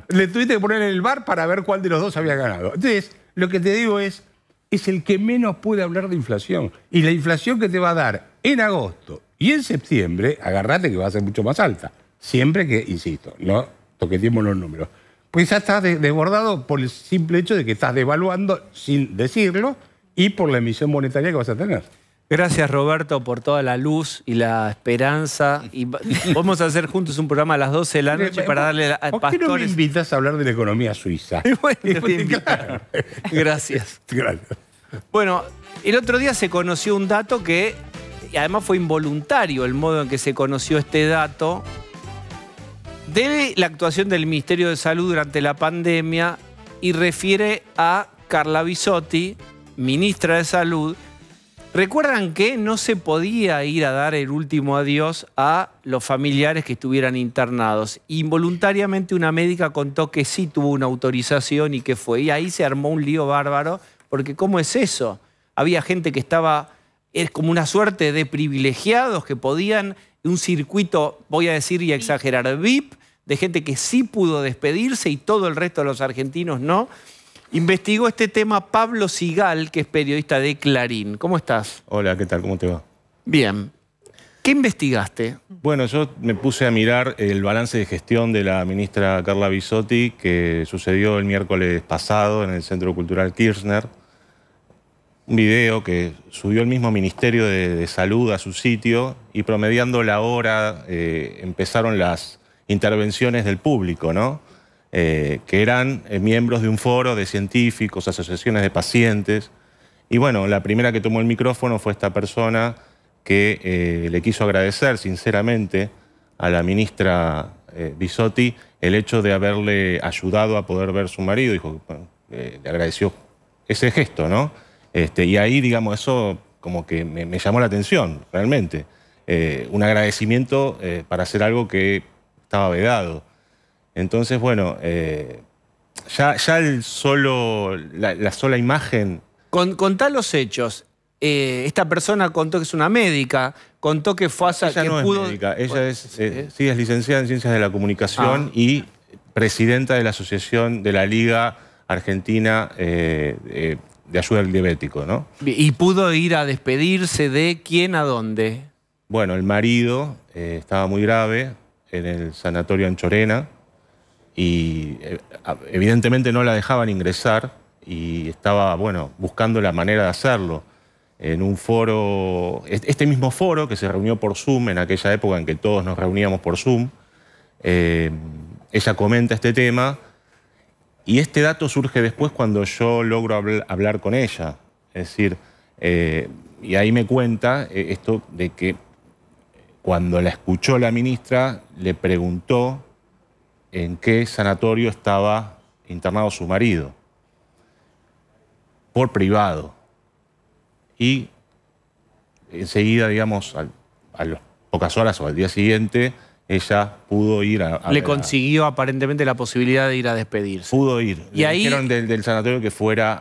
Le tuviste que poner en el bar para ver cuál de los dos había ganado. Entonces, lo que te digo es, es el que menos puede hablar de inflación. Y la inflación que te va a dar en agosto y en septiembre, agárrate que va a ser mucho más alta. Siempre que, insisto, no toquetemos los números. Pues ya estás desbordado por el simple hecho de que estás devaluando sin decirlo y por la emisión monetaria que vas a tener. Gracias Roberto por toda la luz y la esperanza. Y vamos a hacer juntos un programa a las 12 de la noche para darle a ¿Por qué no me invitas a hablar de la economía suiza? Gracias. Bueno, el otro día se conoció un dato que además fue involuntario el modo en que se conoció este dato, de la actuación del Ministerio de Salud durante la pandemia y refiere a Carla Bisotti, ministra de Salud, Recuerdan que no se podía ir a dar el último adiós a los familiares que estuvieran internados. Involuntariamente una médica contó que sí tuvo una autorización y que fue. Y ahí se armó un lío bárbaro, porque ¿cómo es eso? Había gente que estaba, es como una suerte de privilegiados que podían, un circuito, voy a decir y exagerar, VIP, de gente que sí pudo despedirse y todo el resto de los argentinos no. Investigó este tema Pablo Sigal, que es periodista de Clarín. ¿Cómo estás? Hola, ¿qué tal? ¿Cómo te va? Bien. ¿Qué investigaste? Bueno, yo me puse a mirar el balance de gestión de la ministra Carla Bisotti, que sucedió el miércoles pasado en el Centro Cultural Kirchner. Un video que subió el mismo Ministerio de, Salud a su sitio y promediando la hora eh, empezaron las intervenciones del público, ¿no? Eh, que eran eh, miembros de un foro de científicos, asociaciones de pacientes. Y bueno, la primera que tomó el micrófono fue esta persona que eh, le quiso agradecer sinceramente a la ministra Bisotti el hecho de haberle ayudado a poder ver su marido. Dijo, le agradeció ese gesto, ¿no? Este, y ahí, digamos, eso como que me, me llamó la atención, realmente. un agradecimiento para hacer algo que estaba vedado. Entonces, bueno, eh, ya, solo, la, sola imagen... Con, contá los hechos. Eh, esta persona contó que es una médica, contó que fue a... Ella no es médica, ella eh, es, licenciada en Ciencias de la Comunicación ah. y presidenta de la Asociación de la Liga Argentina de Ayuda al Diabético, ¿no? ¿Y pudo ir a despedirse de quién a dónde? Bueno, el marido estaba muy grave en el sanatorio Anchorena y eh, evidentemente no la dejaban ingresar y estaba, bueno, buscando la manera de hacerlo. En un foro, este mismo foro que se reunió por Zoom en aquella época en que todos nos reuníamos por Zoom, eh, ella comenta este tema y este dato surge después cuando yo logro hablar con ella. Es decir, eh, y ahí me cuenta esto de que cuando la escuchó la ministra, le preguntó en qué sanatorio estaba internado su marido, por privado. Y enseguida, digamos, a, pocas horas o al día siguiente, ella pudo ir a... Le consiguió aparentemente la posibilidad de ir a despedirse. Pudo ir. Y Le ahí, dijeron del, sanatorio que fuera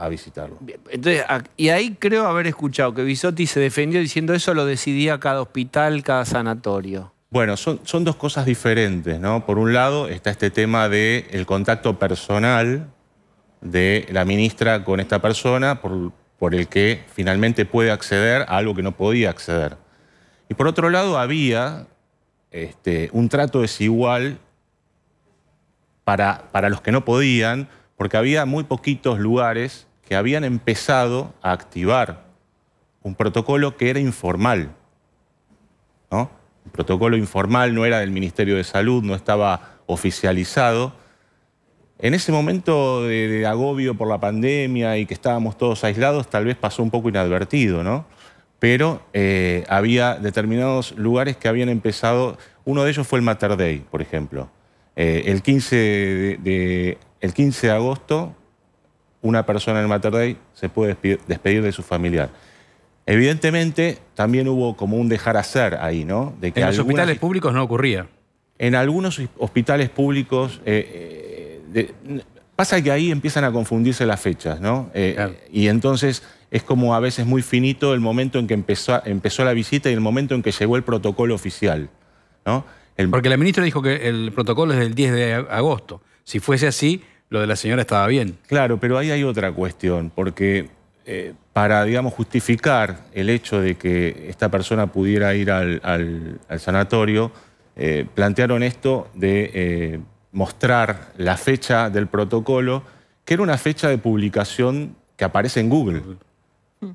a, visitarlo. Entonces, y ahí creo haber escuchado que Bisotti se defendió diciendo eso lo decidía cada hospital, cada sanatorio. Bueno, son, dos cosas diferentes, ¿no? Por un lado está este tema del contacto personal de la ministra con esta persona por, el que finalmente puede acceder a algo que no podía acceder. Y por otro lado había este, un trato desigual para, para los que no podían, porque había muy poquitos lugares que habían empezado a activar un protocolo que era informal protocolo informal, no era del Ministerio de Salud, no estaba oficializado. En ese momento de, agobio por la pandemia y que estábamos todos aislados, tal vez pasó un poco inadvertido, ¿no? Pero eh, había determinados lugares que habían empezado, uno de ellos fue el Mater Day, por ejemplo. Eh, el, 15 de, agosto, una persona en el Mater se puede despedir de su familiar. Evidentemente, también hubo como un dejar hacer ahí, ¿no? en los hospitales públicos no ocurría. En algunos hospitales públicos eh, eh, pasa que ahí empiezan a confundirse las fechas, ¿no? Eh, y entonces es como a veces muy finito el momento en que empezó, la visita y el momento en que llegó el protocolo oficial, ¿no? Porque la ministra dijo que el protocolo es del 10 de agosto. Si fuese así, lo de la señora estaba bien. Claro, pero ahí hay otra cuestión, porque eh, para, digamos, justificar el hecho de que esta persona pudiera ir al, sanatorio, eh, plantearon esto de eh, mostrar la fecha del protocolo, que era una fecha de publicación que aparece en Google. Mm.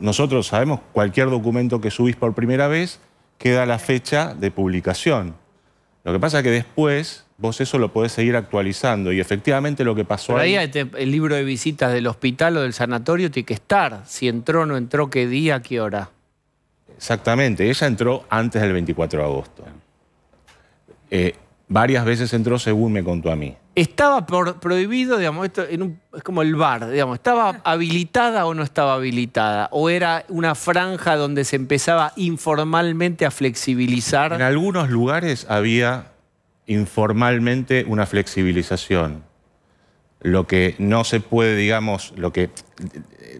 Nosotros sabemos, cualquier documento que subís por primera vez, queda la fecha de publicación. Lo que pasa es que después vos eso lo podés seguir actualizando. Y efectivamente lo que pasó ahí... el libro de visitas del hospital o del sanatorio tiene que estar. Si entró, no entró, qué día, qué hora. Exactamente. Ella entró antes del 24 de agosto. Eh, varias veces entró según me contó a mí. ¿Estaba prohibido, digamos, esto es como el bar, digamos, ¿estaba habilitada o no estaba habilitada? ¿O era una franja donde se empezaba informalmente a flexibilizar? En algunos lugares había informalmente una flexibilización. Lo que no se puede, digamos, lo que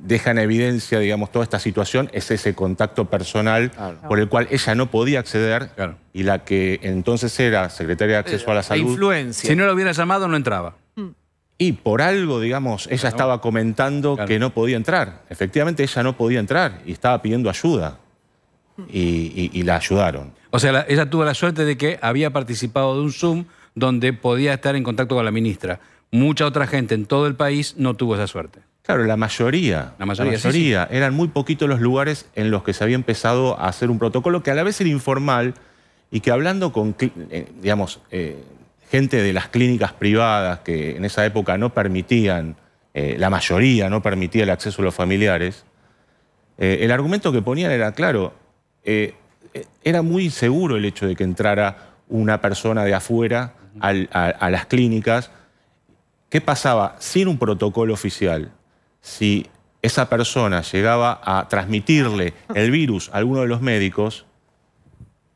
deja en evidencia, digamos, toda esta situación es ese contacto personal por el cual ella no podía acceder y la que entonces era secretaria de eh, acceso a la salud. influencia. Si no lo hubiera llamado, no entraba. Mm. Y por algo, digamos, ella estaba comentando que no podía entrar. Efectivamente, ella no podía entrar y estaba pidiendo ayuda y, la ayudaron. O sea, ella tuvo la suerte de que había participado de un Zoom donde podía estar en contacto con la ministra. Mucha otra gente en todo el país no tuvo esa suerte. Claro, la mayoría. La mayoría. Eran muy poquitos los lugares en los que se había empezado a hacer un protocolo que a la vez era informal y que hablando con, eh, digamos, eh, gente de las clínicas privadas que en esa época no permitían, eh, la mayoría no permitía el acceso a los familiares, el argumento que ponían era, claro, eh, era muy seguro el hecho de que entrara una persona de afuera a, a las clínicas. ¿Qué pasaba? Sin un protocolo oficial, si esa persona llegaba a transmitirle el virus a alguno de los médicos,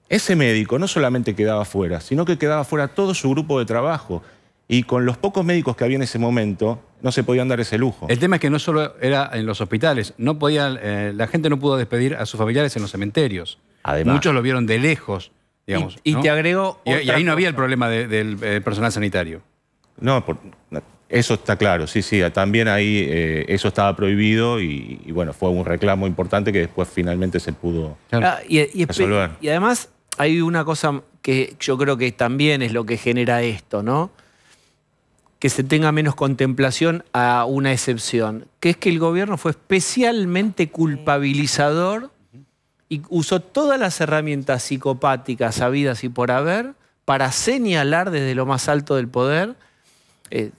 ese médico no solamente quedaba fuera, sino que quedaba fuera todo su grupo de trabajo. Y con los pocos médicos que había en ese momento, no se podían dar ese lujo. El tema es que no solo era en los hospitales, no eh, la gente no pudo despedir a sus familiares en los cementerios. Muchos lo vieron de lejos, digamos. Y, te agrego. Y, ahí no había el problema del eh, personal sanitario. No, eso está claro, sí, sí. También ahí eh, eso estaba prohibido y, bueno, fue un reclamo importante que después finalmente se pudo ah, resolver. y además hay una cosa que yo creo que también es lo que genera esto, ¿no? que se tenga menos contemplación a una excepción, que es que el gobierno fue especialmente culpabilizador y usó todas las herramientas psicopáticas sabidas y por haber para señalar desde lo más alto del poder. Eh,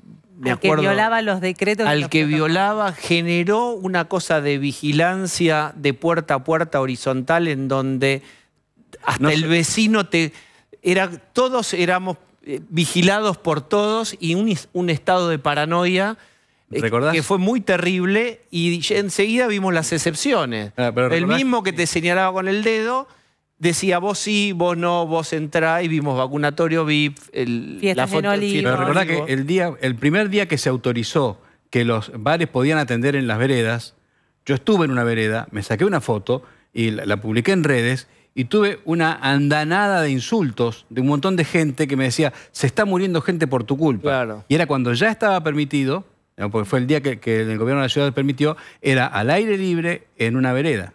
al que violaba los decretos. Al que violaba, generó una cosa de vigilancia de puerta a puerta horizontal en donde hasta el vecino te... Era, todos éramos eh, vigilados por todos y un, estado de paranoia eh, que fue muy terrible y enseguida vimos las excepciones. Ah, el mismo que te señalaba con el dedo decía vos sí, vos no, vos entrá y vimos vacunatorio VIP, el, la foto. Pero recordá que el, día, el primer día que se autorizó que los bares podían atender en las veredas, yo estuve en una vereda, me saqué una foto y la publiqué en redes y tuve una andanada de insultos de un montón de gente que me decía, se está muriendo gente por tu culpa. Y era cuando ya estaba permitido, porque fue el día que, el gobierno de la ciudad permitió, era al aire libre en una vereda.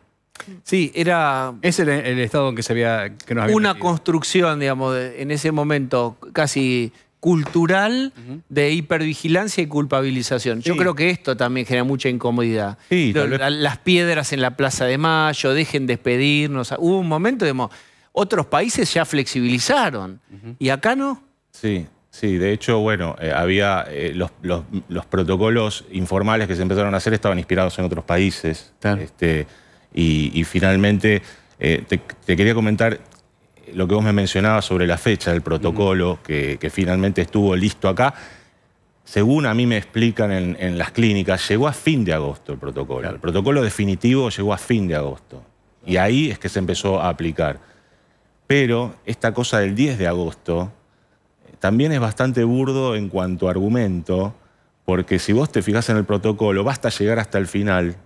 Sí, era... Ese el, el estado en que, se había, Una construcción, digamos, en ese momento casi cultural de hipervigilancia y culpabilización. Yo creo que esto también genera mucha incomodidad. las piedras en la Plaza de Mayo, dejen despedirnos. Ah, hubo un momento, digamos, otros países ya flexibilizaron y acá no. Sí, Sí, de hecho, bueno, eh, había eh, los, protocolos informales que se empezaron a hacer estaban inspirados en otros países. Este, y, finalmente, eh, te, quería comentar, lo que vos me mencionabas sobre la fecha del protocolo que, finalmente estuvo listo acá, según a mí me explican en, las clínicas, llegó a fin de agosto el protocolo. El protocolo definitivo llegó a fin de agosto. Y ah. ahí es que se empezó a aplicar. Pero esta cosa del 10 de agosto eh, también es bastante burdo en cuanto a argumento, porque si vos te fijas en el protocolo, basta llegar hasta el final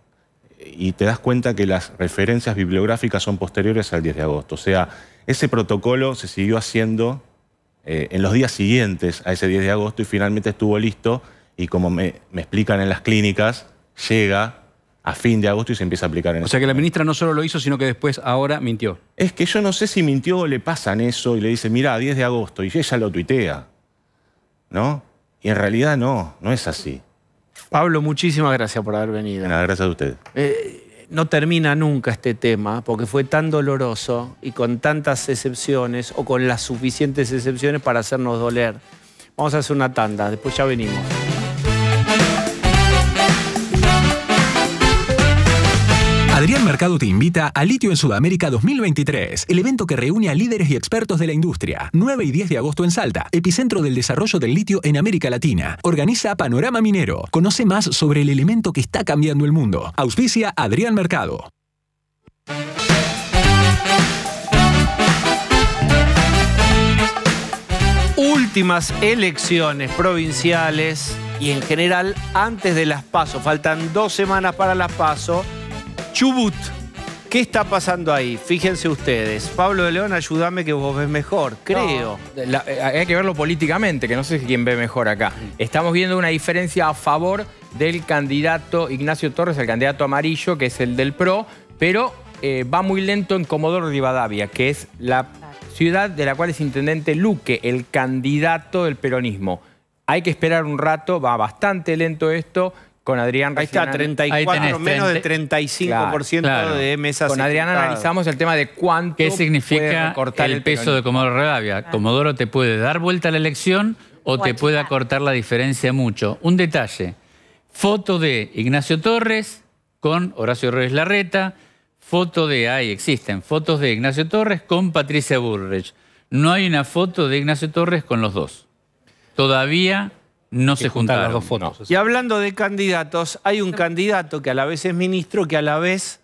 y te das cuenta que las referencias bibliográficas son posteriores al 10 de agosto. O sea, ese protocolo se siguió haciendo eh, en los días siguientes a ese 10 de agosto y finalmente estuvo listo y como me, explican en las clínicas, llega a fin de agosto y se empieza a aplicar en O sea que la ministra no solo lo hizo, sino que después ahora mintió. Es que yo no sé si mintió o le pasan eso y le dice, mira, 10 de agosto, y ella lo tuitea. ¿No? Y en realidad no, no es así. Pablo, muchísimas gracias por haber venido. gracias a ustedes. Eh, no termina nunca este tema porque fue tan doloroso y con tantas excepciones o con las suficientes excepciones para hacernos doler. Vamos a hacer una tanda, después ya venimos. Adrián Mercado te invita a Litio en Sudamérica 2023, el evento que reúne a líderes y expertos de la industria. 9 y 10 de agosto en Salta, epicentro del desarrollo del litio en América Latina. Organiza Panorama Minero. Conoce más sobre el elemento que está cambiando el mundo. Auspicia Adrián Mercado. Últimas elecciones provinciales y en general antes de las PASO. Faltan dos semanas para las PASO. Chubut. ¿Qué está pasando ahí? Fíjense ustedes. Pablo de León, ayúdame que vos ves mejor, creo. Eh, hay que verlo políticamente, que no sé quién ve mejor acá. Estamos viendo una diferencia a favor del candidato Ignacio Torres, el candidato amarillo, que es el del PRO, pero eh, va muy lento en Comodoro Rivadavia, que es la ciudad de la cual es intendente Luque, el candidato del peronismo. Hay que esperar un rato, va bastante lento esto. Con Adrián Ahí está, 34, menos del 35% de mesas. Con Adrián analizamos el tema de cuánto ¿Qué significa el, el peso de Comodoro Rivadavia? Ah. Comodoro te puede dar vuelta a la elección o te puede acortar la diferencia mucho. Un detalle, foto de Ignacio Torres con Horacio Reyes Larreta, foto de, ahí existen, fotos de Ignacio Torres con Patricia Burrich. No hay una foto de Ignacio Torres con los dos. Todavía no se juntaron. Las dos Y hablando de candidatos, hay un candidato que a la vez es ministro, que a la vez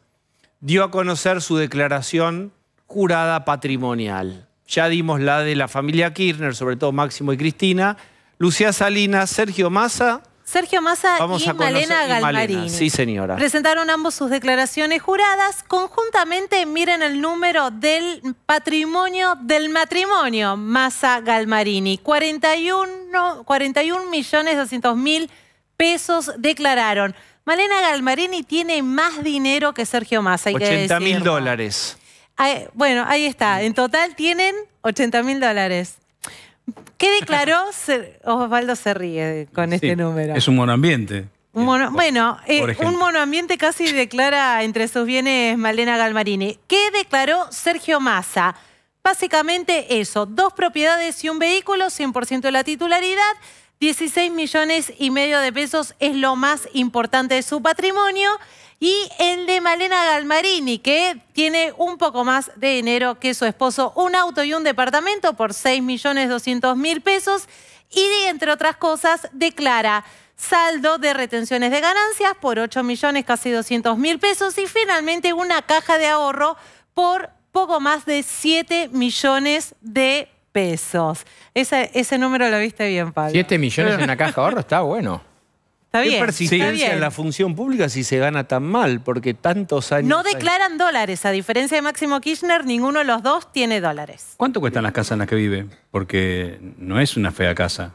dio a conocer su declaración jurada patrimonial. Ya dimos la de la familia Kirchner, sobre todo Máximo y Cristina. Lucía Salinas, Sergio Massa Sergio Massa y Malena Galmarini. Sí, señora. Presentaron ambos sus declaraciones juradas. Conjuntamente miren el número del patrimonio del matrimonio Massa Galmarini. 41, 41 millones 200 mil pesos declararon. Malena Galmarini tiene más dinero que Sergio Massa. 80 mil dólares. bueno, ahí está. En total tienen 80 mil dólares. ¿Qué declaró? Osvaldo se ríe con este número. Es un monoambiente. bueno, eh, un monoambiente casi declara entre sus bienes Malena Galmarini. ¿Qué declaró Sergio Massa? Básicamente eso, dos propiedades y un vehículo, 100% de la titularidad, 16 millones y medio de pesos es lo más importante de su patrimonio y el de Malena Galmarini, que tiene un poco más de dinero que su esposo, un auto y un departamento por 6.200.000 pesos y, entre otras cosas, declara saldo de retenciones de ganancias por 8 millones casi 200 mil pesos y finalmente una caja de ahorro por poco más de 7 millones de pesos. Ese, número lo viste bien, Pablo. 7 millones en una caja de ahorro está bueno. Está ¿Qué persistencia en la función pública si se gana tan mal? Porque tantos años... No declaran dólares. A diferencia de Máximo Kirchner, ninguno de los dos tiene dólares. ¿Cuánto cuestan las casas en las que vive? Porque no es una fea casa.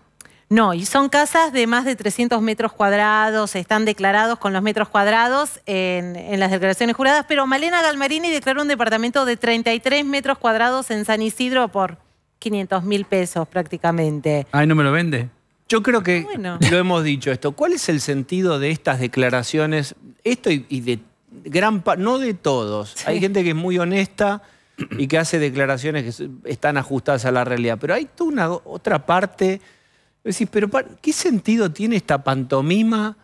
No, y son casas de más de 300 metros cuadrados, están declarados con los metros cuadrados en, en, las declaraciones juradas, pero Malena Galmarini declaró un departamento de 33 metros cuadrados en San Isidro por 500 mil pesos prácticamente. ¿Ay, no me lo vende? Yo creo que ah, lo hemos dicho esto. ¿Cuál es el sentido de estas declaraciones? Esto y, de gran parte, no de todos. Hay gente que es muy honesta y que hace declaraciones que están ajustadas a la realidad. Pero hay toda una otra parte. pero ¿qué sentido tiene esta pantomima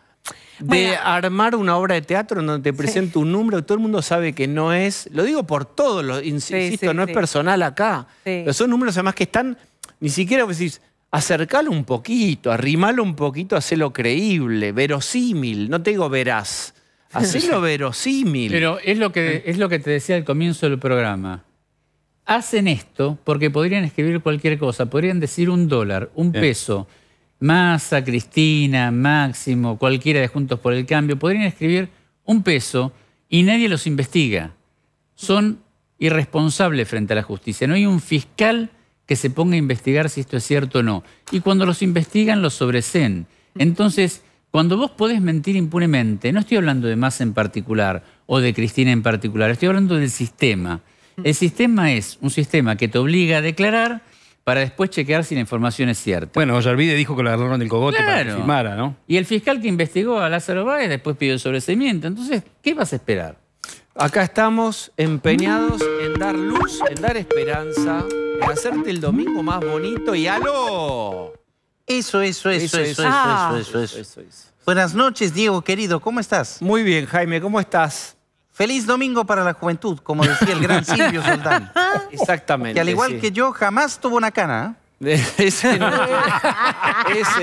de armar una obra de teatro en donde te presento un número todo el mundo sabe que no es? Lo digo por todos, insisto, no es personal acá. son números además que están, ni siquiera decís, acercalo un poquito, arrimalo un poquito, hacelo creíble, verosímil, no te digo veraz, hacelo verosímil. Pero es lo, que, es lo que te decía al comienzo del programa. Hacen esto porque podrían escribir cualquier cosa, podrían decir un dólar, un peso, Massa, Cristina, Máximo, cualquiera de Juntos por el Cambio, podrían escribir un peso y nadie los investiga. Son irresponsables frente a la justicia. No hay un fiscal que se ponga a investigar si esto es cierto o no. Y cuando los investigan, los sobresen Entonces, cuando vos podés mentir impunemente, no estoy hablando de más en particular o de Cristina en particular, estoy hablando del sistema. El sistema es un sistema que te obliga a declarar para después chequear si la información es cierta. Bueno, Ollarvide dijo que la agarraron del cogote para que firmara, ¿no? Y el fiscal que investigó a Lázaro Báez después pidió el sobreseimiento. Entonces, ¿qué vas a esperar? Acá estamos empeñados en dar luz, en dar esperanza, en hacerte el domingo más bonito y aló. Eso, eso, eso, eso, eso, eso, eso, eso, Buenas noches, Diego, querido, ¿cómo estás? Muy bien, Jaime, ¿cómo estás? Feliz domingo para la juventud, como decía el gran Silvio Soldán. Exactamente. Que al igual que yo, jamás tuvo una cana. ¿eh? ese,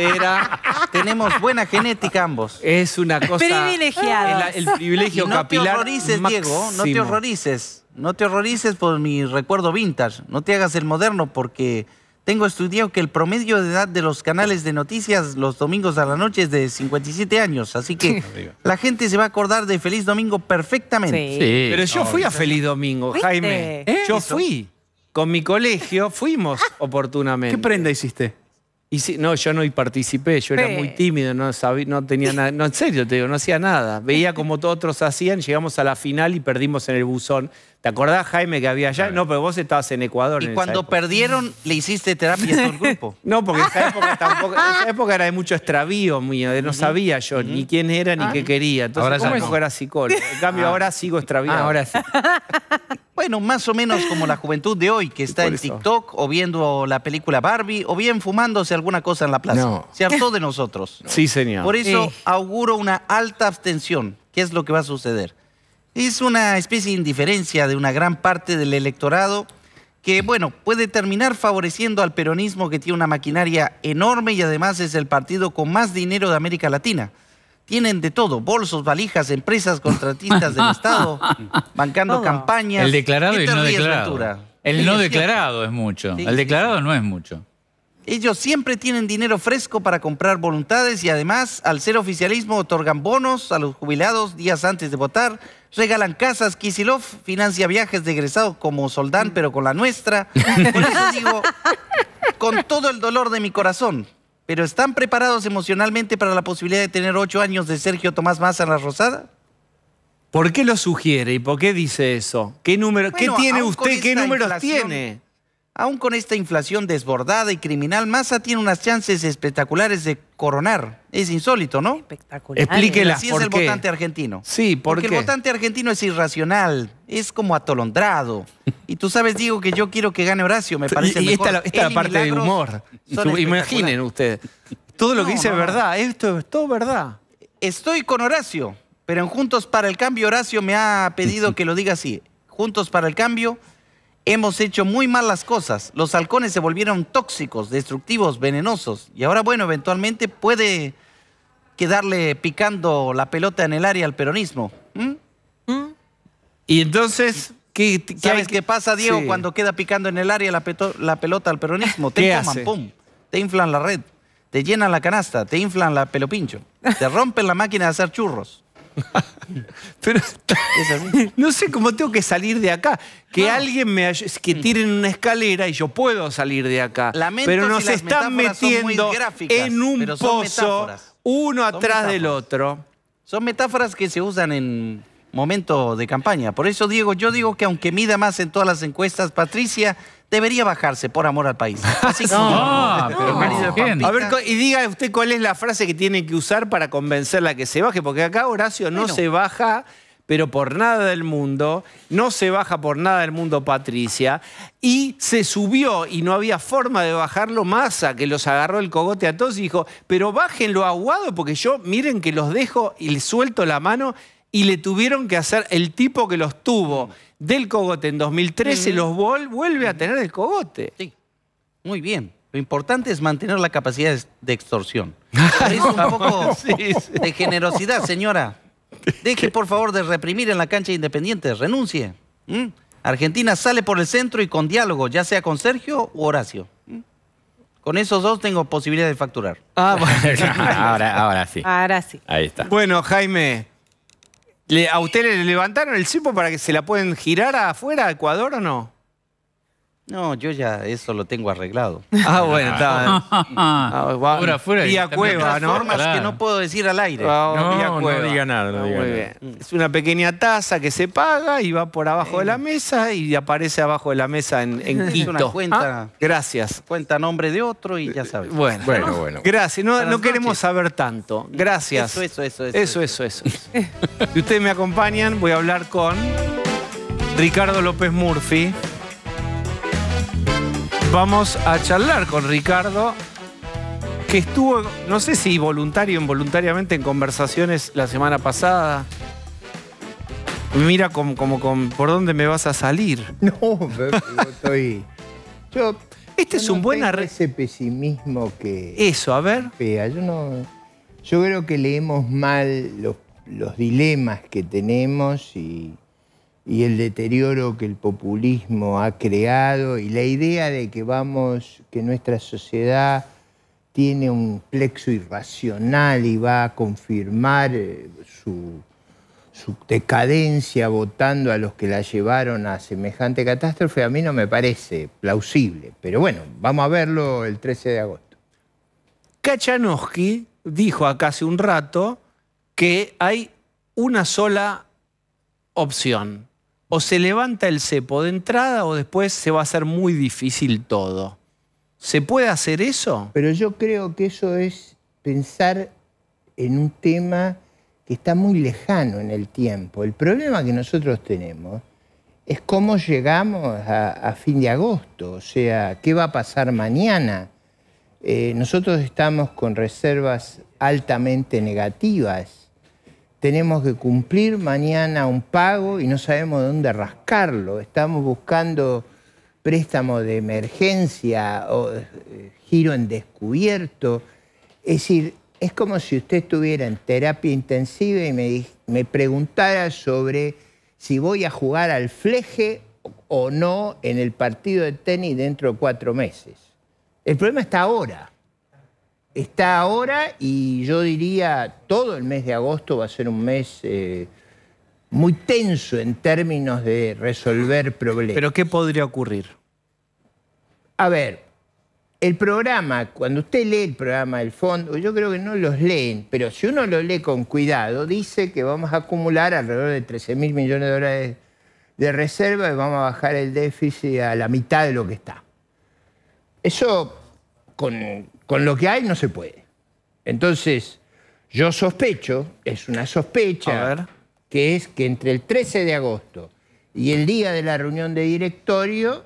era. Tenemos buena genética ambos. Es una cosa. Privilegiados. El, privilegio capilar. No te horrorices, Diego. No te horrorices. No te horrorices por mi recuerdo vintage. No te hagas el moderno porque tengo estudiado que el promedio de edad de los canales de noticias los domingos a la noche es de 57 años. Así que la gente se va a acordar de Feliz Domingo perfectamente. Sí. Pero yo fui a Feliz Domingo, Jaime. ¿Eh? Yo fui con mi colegio fuimos ah. oportunamente. ¿Qué prenda hiciste? no, yo no participé, yo era muy tímido, no no tenía nada, no en serio te digo, no hacía nada. Veía como todos otros hacían, llegamos a la final y perdimos en el buzón. ¿Te acordás, Jaime, que había allá? No, pero vos estabas en Ecuador. Y cuando perdieron, ¿le hiciste terapia a todo el grupo? no, porque esa época, esa época era de mucho extravío mío, de eh, no sabía yo ni quién era ni ah. qué quería. Entonces, ahora ¿cómo es? era psicólogo. En cambio, ah. ahora sigo extravío. Ah, ahora sí. bueno, más o menos como la juventud de hoy, que está en TikTok o viendo la película Barbie o bien fumándose alguna cosa en la plaza. Se hartó de nosotros. Sí, señor. Por eso auguro una alta abstención. ¿Qué es lo que va a suceder? Es una especie de indiferencia de una gran parte del electorado que, bueno, puede terminar favoreciendo al peronismo que tiene una maquinaria enorme y además es el partido con más dinero de América Latina. Tienen de todo, bolsos, valijas, empresas, contratistas del Estado, bancando campañas. El declarado y no declarado. El no declarado es mucho, el declarado no es mucho. Ellos siempre tienen dinero fresco para comprar voluntades y además, al ser oficialismo, otorgan bonos a los jubilados días antes de votar, regalan casas, Kisilov financia viajes de egresados como Soldán, pero con la nuestra. digo, con todo el dolor de mi corazón, pero ¿están preparados emocionalmente para la posibilidad de tener ocho años de Sergio Tomás Massa en la Rosada? ¿Por qué lo sugiere y por qué dice eso? ¿Qué número, ¿qué tiene usted? ¿Qué números tiene? Aún con esta inflación desbordada y criminal, Massa tiene unas chances espectaculares de coronar. Es insólito, ¿no? Espectacular. Explíquela. Así el votante argentino. Sí, Porque el votante argentino es irracional, es como atolondrado. Y tú sabes, digo que yo quiero que gane Horacio, me parece y, mejor. Esta, esta la parte de humor. Imaginen ustedes. Todo lo que dice es verdad, esto es todo verdad. Estoy con Horacio, pero en Juntos para el Cambio, Horacio me ha pedido que lo diga así. Juntos para el Cambio Hemos hecho muy mal las cosas. Los halcones se volvieron tóxicos, destructivos, venenosos. Y ahora, bueno, eventualmente puede quedarle picando la pelota en el área al peronismo. ¿Mm? ¿Mm? Y entonces, ¿qué, sabes qué pasa, Diego, cuando queda picando en el área la, pelota al peronismo? Te toman, pum, te inflan la red, te llenan la canasta, te inflan la pelopincho, te rompen la máquina de hacer churros. no sé cómo tengo que salir de acá. Que alguien me que mm. tiren una escalera y yo puedo salir de acá. pero nos están metiendo en un pozo uno atrás del otro. Son metáforas que se usan en momentos de campaña. Por eso, Diego, yo digo que aunque mida más en todas las encuestas, Patricia debería bajarse por amor al país. A ver, y diga usted cuál es la frase que tiene que usar para convencerla que se baje, porque acá Horacio no se baja, pero por nada del mundo, no se baja por nada del mundo Patricia, y se subió y no había forma de bajarlo más a que los agarró el cogote a todos y dijo, pero bájenlo aguado porque yo, miren que los dejo y les suelto la mano y le tuvieron que hacer el tipo que los tuvo del cogote en 2013, los vuelve a tener el cogote. Sí, muy bien. Lo importante es mantener la capacidad de extorsión. Es un poco de generosidad, señora. Deje, por favor, de reprimir en la cancha Independiente. Renuncie. ¿Mm? Argentina sale por el centro y con diálogo, ya sea con Sergio u Horacio. ¿Mm? Con esos dos tengo posibilidad de facturar. Ah, ahora, ahora sí. Ahora sí. Ahí está. Bueno, Jaime, ¿A usted le levantaron el cipo para que se la pueden girar afuera a Ecuador o no? No, yo ya eso lo tengo arreglado. Ah, bueno, Fuera, fuera, Vía cueva, ¿no? que no puedo decir al aire. Ah, no, vía diga nada, ah, Es una pequeña taza que se paga y va por abajo de la mesa y aparece abajo de la mesa en, en una cuenta. Ah, gracias. Cuenta nombre de otro y ya sabes. Bueno. Bueno, bueno. Gracias, no, queremos saber tanto. Gracias. Eso, eso, eso, eso, Eso, eso, eso. si ustedes me acompañan, voy a hablar con Ricardo López Murphy. Vamos a charlar con Ricardo, que estuvo, no sé si voluntario o involuntariamente, en conversaciones la semana pasada. Mira como, como, por dónde me vas a salir. No, yo estoy. Yo, este es un buen arreglo. Ese pesimismo que. Eso, a ver. Yo no. Yo creo que leemos mal los dilemas que tenemos y y el deterioro que el populismo ha creado y la idea de que vamos, que nuestra sociedad tiene un plexo irracional y va a confirmar eh, su, su, decadencia votando a los que la llevaron a semejante catástrofe, a mí no me parece plausible. Pero bueno, vamos a verlo el 13 de agosto. Kachanowski dijo acá hace un rato que hay una sola opción o se levanta el cepo de entrada o después se va a hacer muy difícil todo. ¿Se puede hacer eso? Pero yo creo que eso es pensar en un tema que está muy lejano en el tiempo. El problema que nosotros tenemos es cómo llegamos a, fin de agosto, o sea, qué va a pasar mañana. Eh, nosotros estamos con reservas altamente negativas tenemos que cumplir mañana un pago y no sabemos dónde rascarlo. Estamos buscando préstamo de emergencia o eh, giro en descubierto. Es decir, es como si usted estuviera en terapia intensiva y me preguntara sobre si voy a jugar al fleje o no en el partido de tenis dentro de cuatro meses. El problema está ahora está ahora y yo diría todo el mes de agosto va a ser un mes eh, muy tenso en términos de resolver problemas. ¿Pero qué podría ocurrir? A ver, el programa, cuando usted lee el programa del fondo, yo creo que no los leen, pero si uno lo lee con cuidado, dice que vamos a acumular alrededor de 13 mil millones de dólares de reserva y vamos a bajar el déficit a la mitad de lo que está. Eso con, con lo que hay no se puede. Entonces, yo sospecho, es una sospecha, que es que entre el 13 de agosto y el día de la reunión de directorio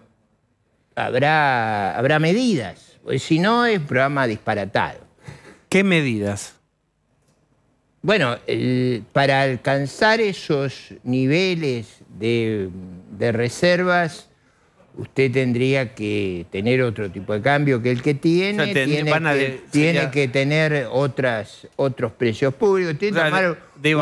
habrá, habrá medidas. Si no, es un programa disparatado. ¿Qué medidas? Bueno, para alcanzar esos niveles de reservas usted tendría que tener otro tipo de cambio que el que tiene, tiene, que, tener otras, otros precios públicos, tiene que tomar de,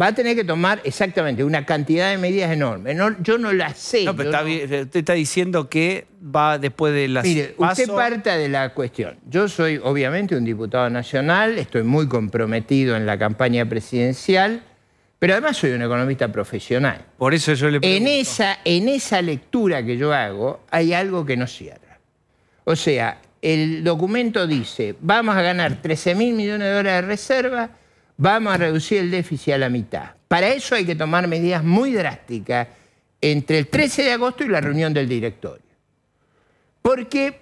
va a tener que tomar exactamente una cantidad de medidas enormes. yo no las sé. usted está diciendo que va después de las... Mire, usted parta de la cuestión. Yo soy obviamente un diputado nacional, estoy muy comprometido en la campaña presidencial pero además soy un economista profesional. Por eso yo le pregunto. En esa, en esa lectura que yo hago hay algo que no cierra. O sea, el documento dice, vamos a ganar 13 mil millones de dólares de reserva, vamos a reducir el déficit a la mitad. Para eso hay que tomar medidas muy drásticas entre el 13 de agosto y la reunión del directorio. Porque,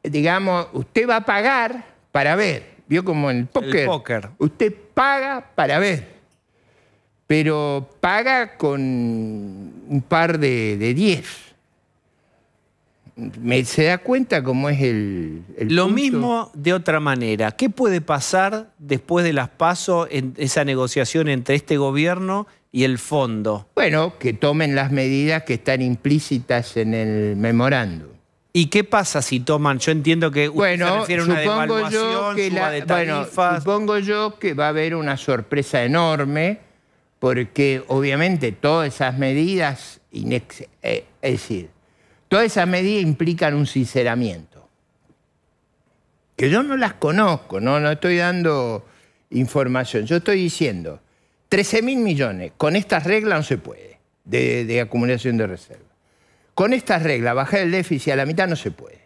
digamos, usted va a pagar para ver. Vio como en el El póker. Usted paga para ver pero paga con un par de, diez. ¿Se da cuenta cómo es el, Lo mismo de otra manera. ¿Qué puede pasar después de las pasos en esa negociación entre este gobierno y el fondo? Bueno, que tomen las medidas que están implícitas en el memorándum. ¿Y qué pasa si toman? Yo entiendo que se refiere a una devaluación, de tarifas. Bueno, supongo yo que va a haber una sorpresa enorme porque obviamente todas esas medidas, eh, es decir, todas esas medidas implican un sinceramiento. Que yo no las conozco, no, no estoy dando información, yo estoy diciendo, 13 mil millones, con estas reglas no se puede, de, de acumulación de reservas. Con estas reglas, bajar el déficit a la mitad no se puede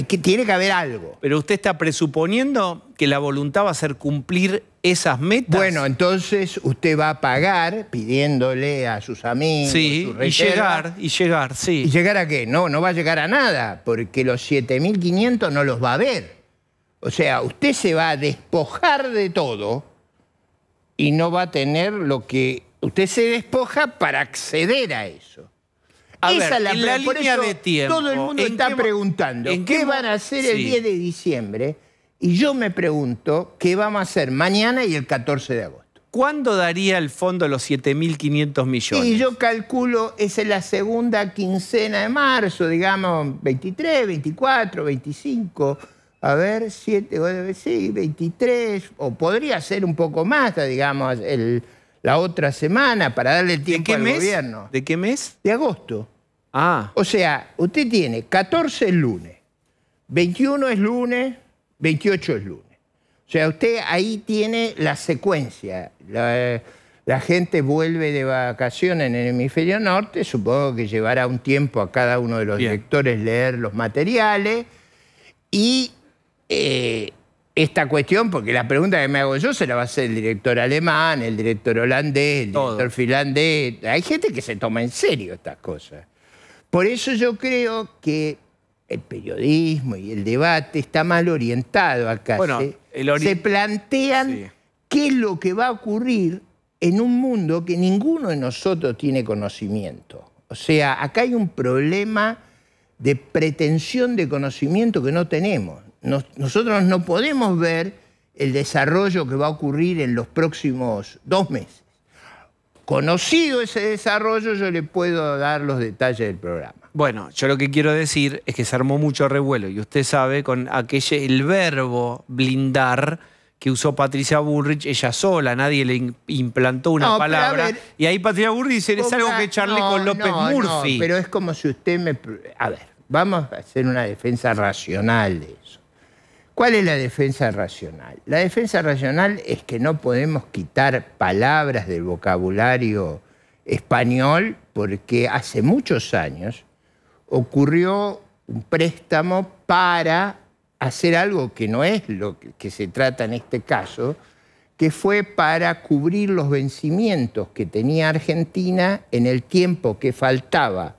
que, tiene que haber algo. Pero usted está presuponiendo que la voluntad va a ser cumplir esas metas. Bueno, entonces usted va a pagar pidiéndole a sus amigos. y llegar, y llegar, sí. ¿Y llegar a qué? No, no va a llegar a nada, porque los 7.500 no los va a ver. O sea, usted se va a despojar de todo y no va a tener lo que... Usted se despoja para acceder a eso. Esa es la, línea de tiempo. Todo el mundo está preguntando qué, van a hacer el 10 de diciembre. Y yo me pregunto qué vamos a hacer mañana y el 14 de agosto. ¿Cuándo daría el fondo los 7.500 millones? Y yo calculo, es en la segunda quincena de marzo, digamos, 23, 24, 25. A ver, 7, sí, 23, o podría ser un poco más, digamos, el, la otra semana para darle tiempo al gobierno. ¿De qué mes? De agosto. Ah. O sea, usted tiene 14 el lunes, 21 es lunes, 28 es lunes. O sea, usted ahí tiene la secuencia. La, gente vuelve de vacaciones en el hemisferio norte, supongo que llevará un tiempo a cada uno de los directores leer los materiales y eh, esta cuestión, porque la pregunta que me hago yo se la va a hacer el director alemán, el director holandés, el director finlandés. Hay gente que se toma en serio estas cosas. Por eso yo creo que el periodismo y el debate está mal orientado acá. se, plantean qué es lo que va a ocurrir en un mundo que ninguno de nosotros tiene conocimiento. O sea, acá hay un problema de pretensión de conocimiento que no tenemos nosotros no podemos ver el desarrollo que va a ocurrir en los próximos dos meses. Conocido ese desarrollo, yo le puedo dar los detalles del programa. Bueno, yo lo que quiero decir es que se armó mucho revuelo y usted sabe con aquello, el verbo blindar que usó Patricia Burrich, ella sola, nadie le implantó una palabra. y ahí Patricia Burrich dice, es algo que charlé con López no, Murphy. pero es como si usted me... A ver, vamos a hacer una defensa racional de eso. ¿Cuál es la defensa racional? La defensa racional es que no podemos quitar palabras del vocabulario español porque hace muchos años ocurrió un préstamo para hacer algo que no es lo que se trata en este caso, que fue para cubrir los vencimientos que tenía Argentina en el tiempo que faltaba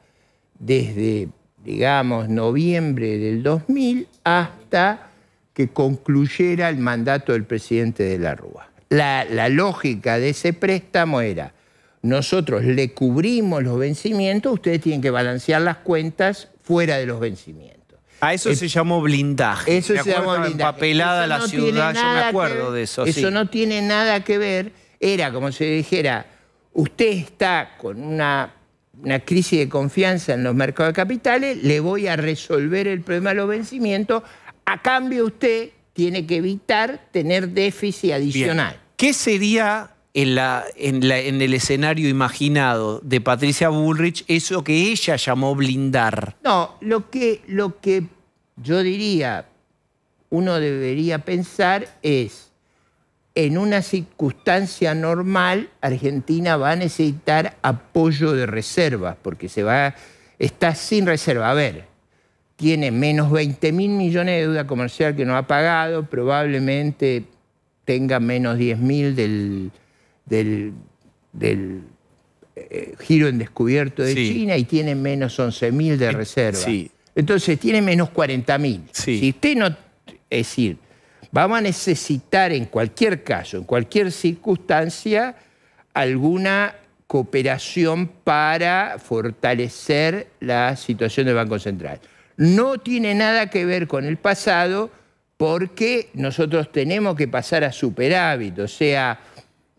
desde, digamos, noviembre del 2000 hasta que concluyera el mandato del presidente de la Rúa. La, lógica de ese préstamo era, nosotros le cubrimos los vencimientos, ustedes tienen que balancear las cuentas fuera de los vencimientos. A eso eh, se llamó blindaje. Eso se llamó blindaje. no la ciudad, yo me acuerdo de eso. Eso no tiene nada que ver. Era como si dijera, usted está con una, una crisis de confianza en los mercados de capitales, le voy a resolver el problema de los vencimientos a cambio usted tiene que evitar tener déficit adicional. ¿Qué sería en, el escenario imaginado de Patricia Bullrich eso que ella llamó blindar? No, lo que, lo que yo diría uno debería pensar es, en una circunstancia normal, Argentina va a necesitar apoyo de reservas, porque se va, está sin reserva. A ver, tiene menos 20 mil millones de deuda comercial que no ha pagado, probablemente tenga menos 10 del, del, eh, giro en descubierto de China y tiene menos 11 mil de eh, reserva. Entonces tiene menos 40.000. mil. Si usted no, es decir, vamos a necesitar en cualquier caso, en cualquier circunstancia, alguna cooperación para fortalecer la situación del Banco Central no tiene nada que ver con el pasado porque nosotros tenemos que pasar a superávit, o sea,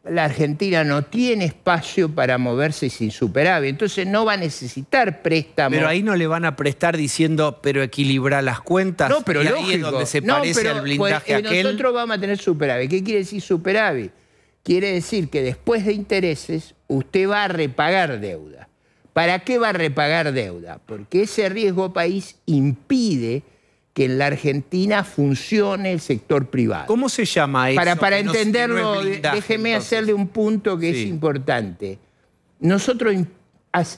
la Argentina no tiene espacio para moverse sin superávit, entonces no va a necesitar préstamo. Pero ahí no le van a prestar diciendo, pero equilibra las cuentas. No, pero ahí es donde se parece al pues, blindaje eh, aquel. Nosotros vamos a tener superávit. ¿Qué quiere decir superávit? Quiere decir que después de intereses usted va a repagar deuda. ¿Para qué va a repagar deuda? Porque ese riesgo país impide que en la Argentina funcione el sector privado. ¿Cómo se llama eso? Para, entenderlo, déjeme hacerle un punto que es importante. Nosotros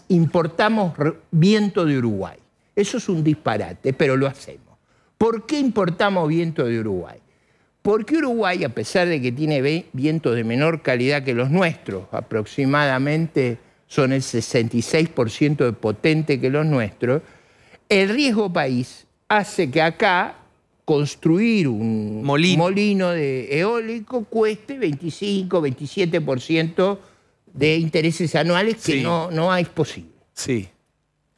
importamos viento de Uruguay. Eso es un disparate, pero lo hacemos. ¿Por qué importamos viento de Uruguay? Porque Uruguay, a pesar de que tiene vientos de menor calidad que los nuestros, aproximadamente son el 66% de potente que los nuestros, el riesgo país hace que acá construir un molino, eólico cueste 25, 27% de intereses anuales que no, no es posible. Sí.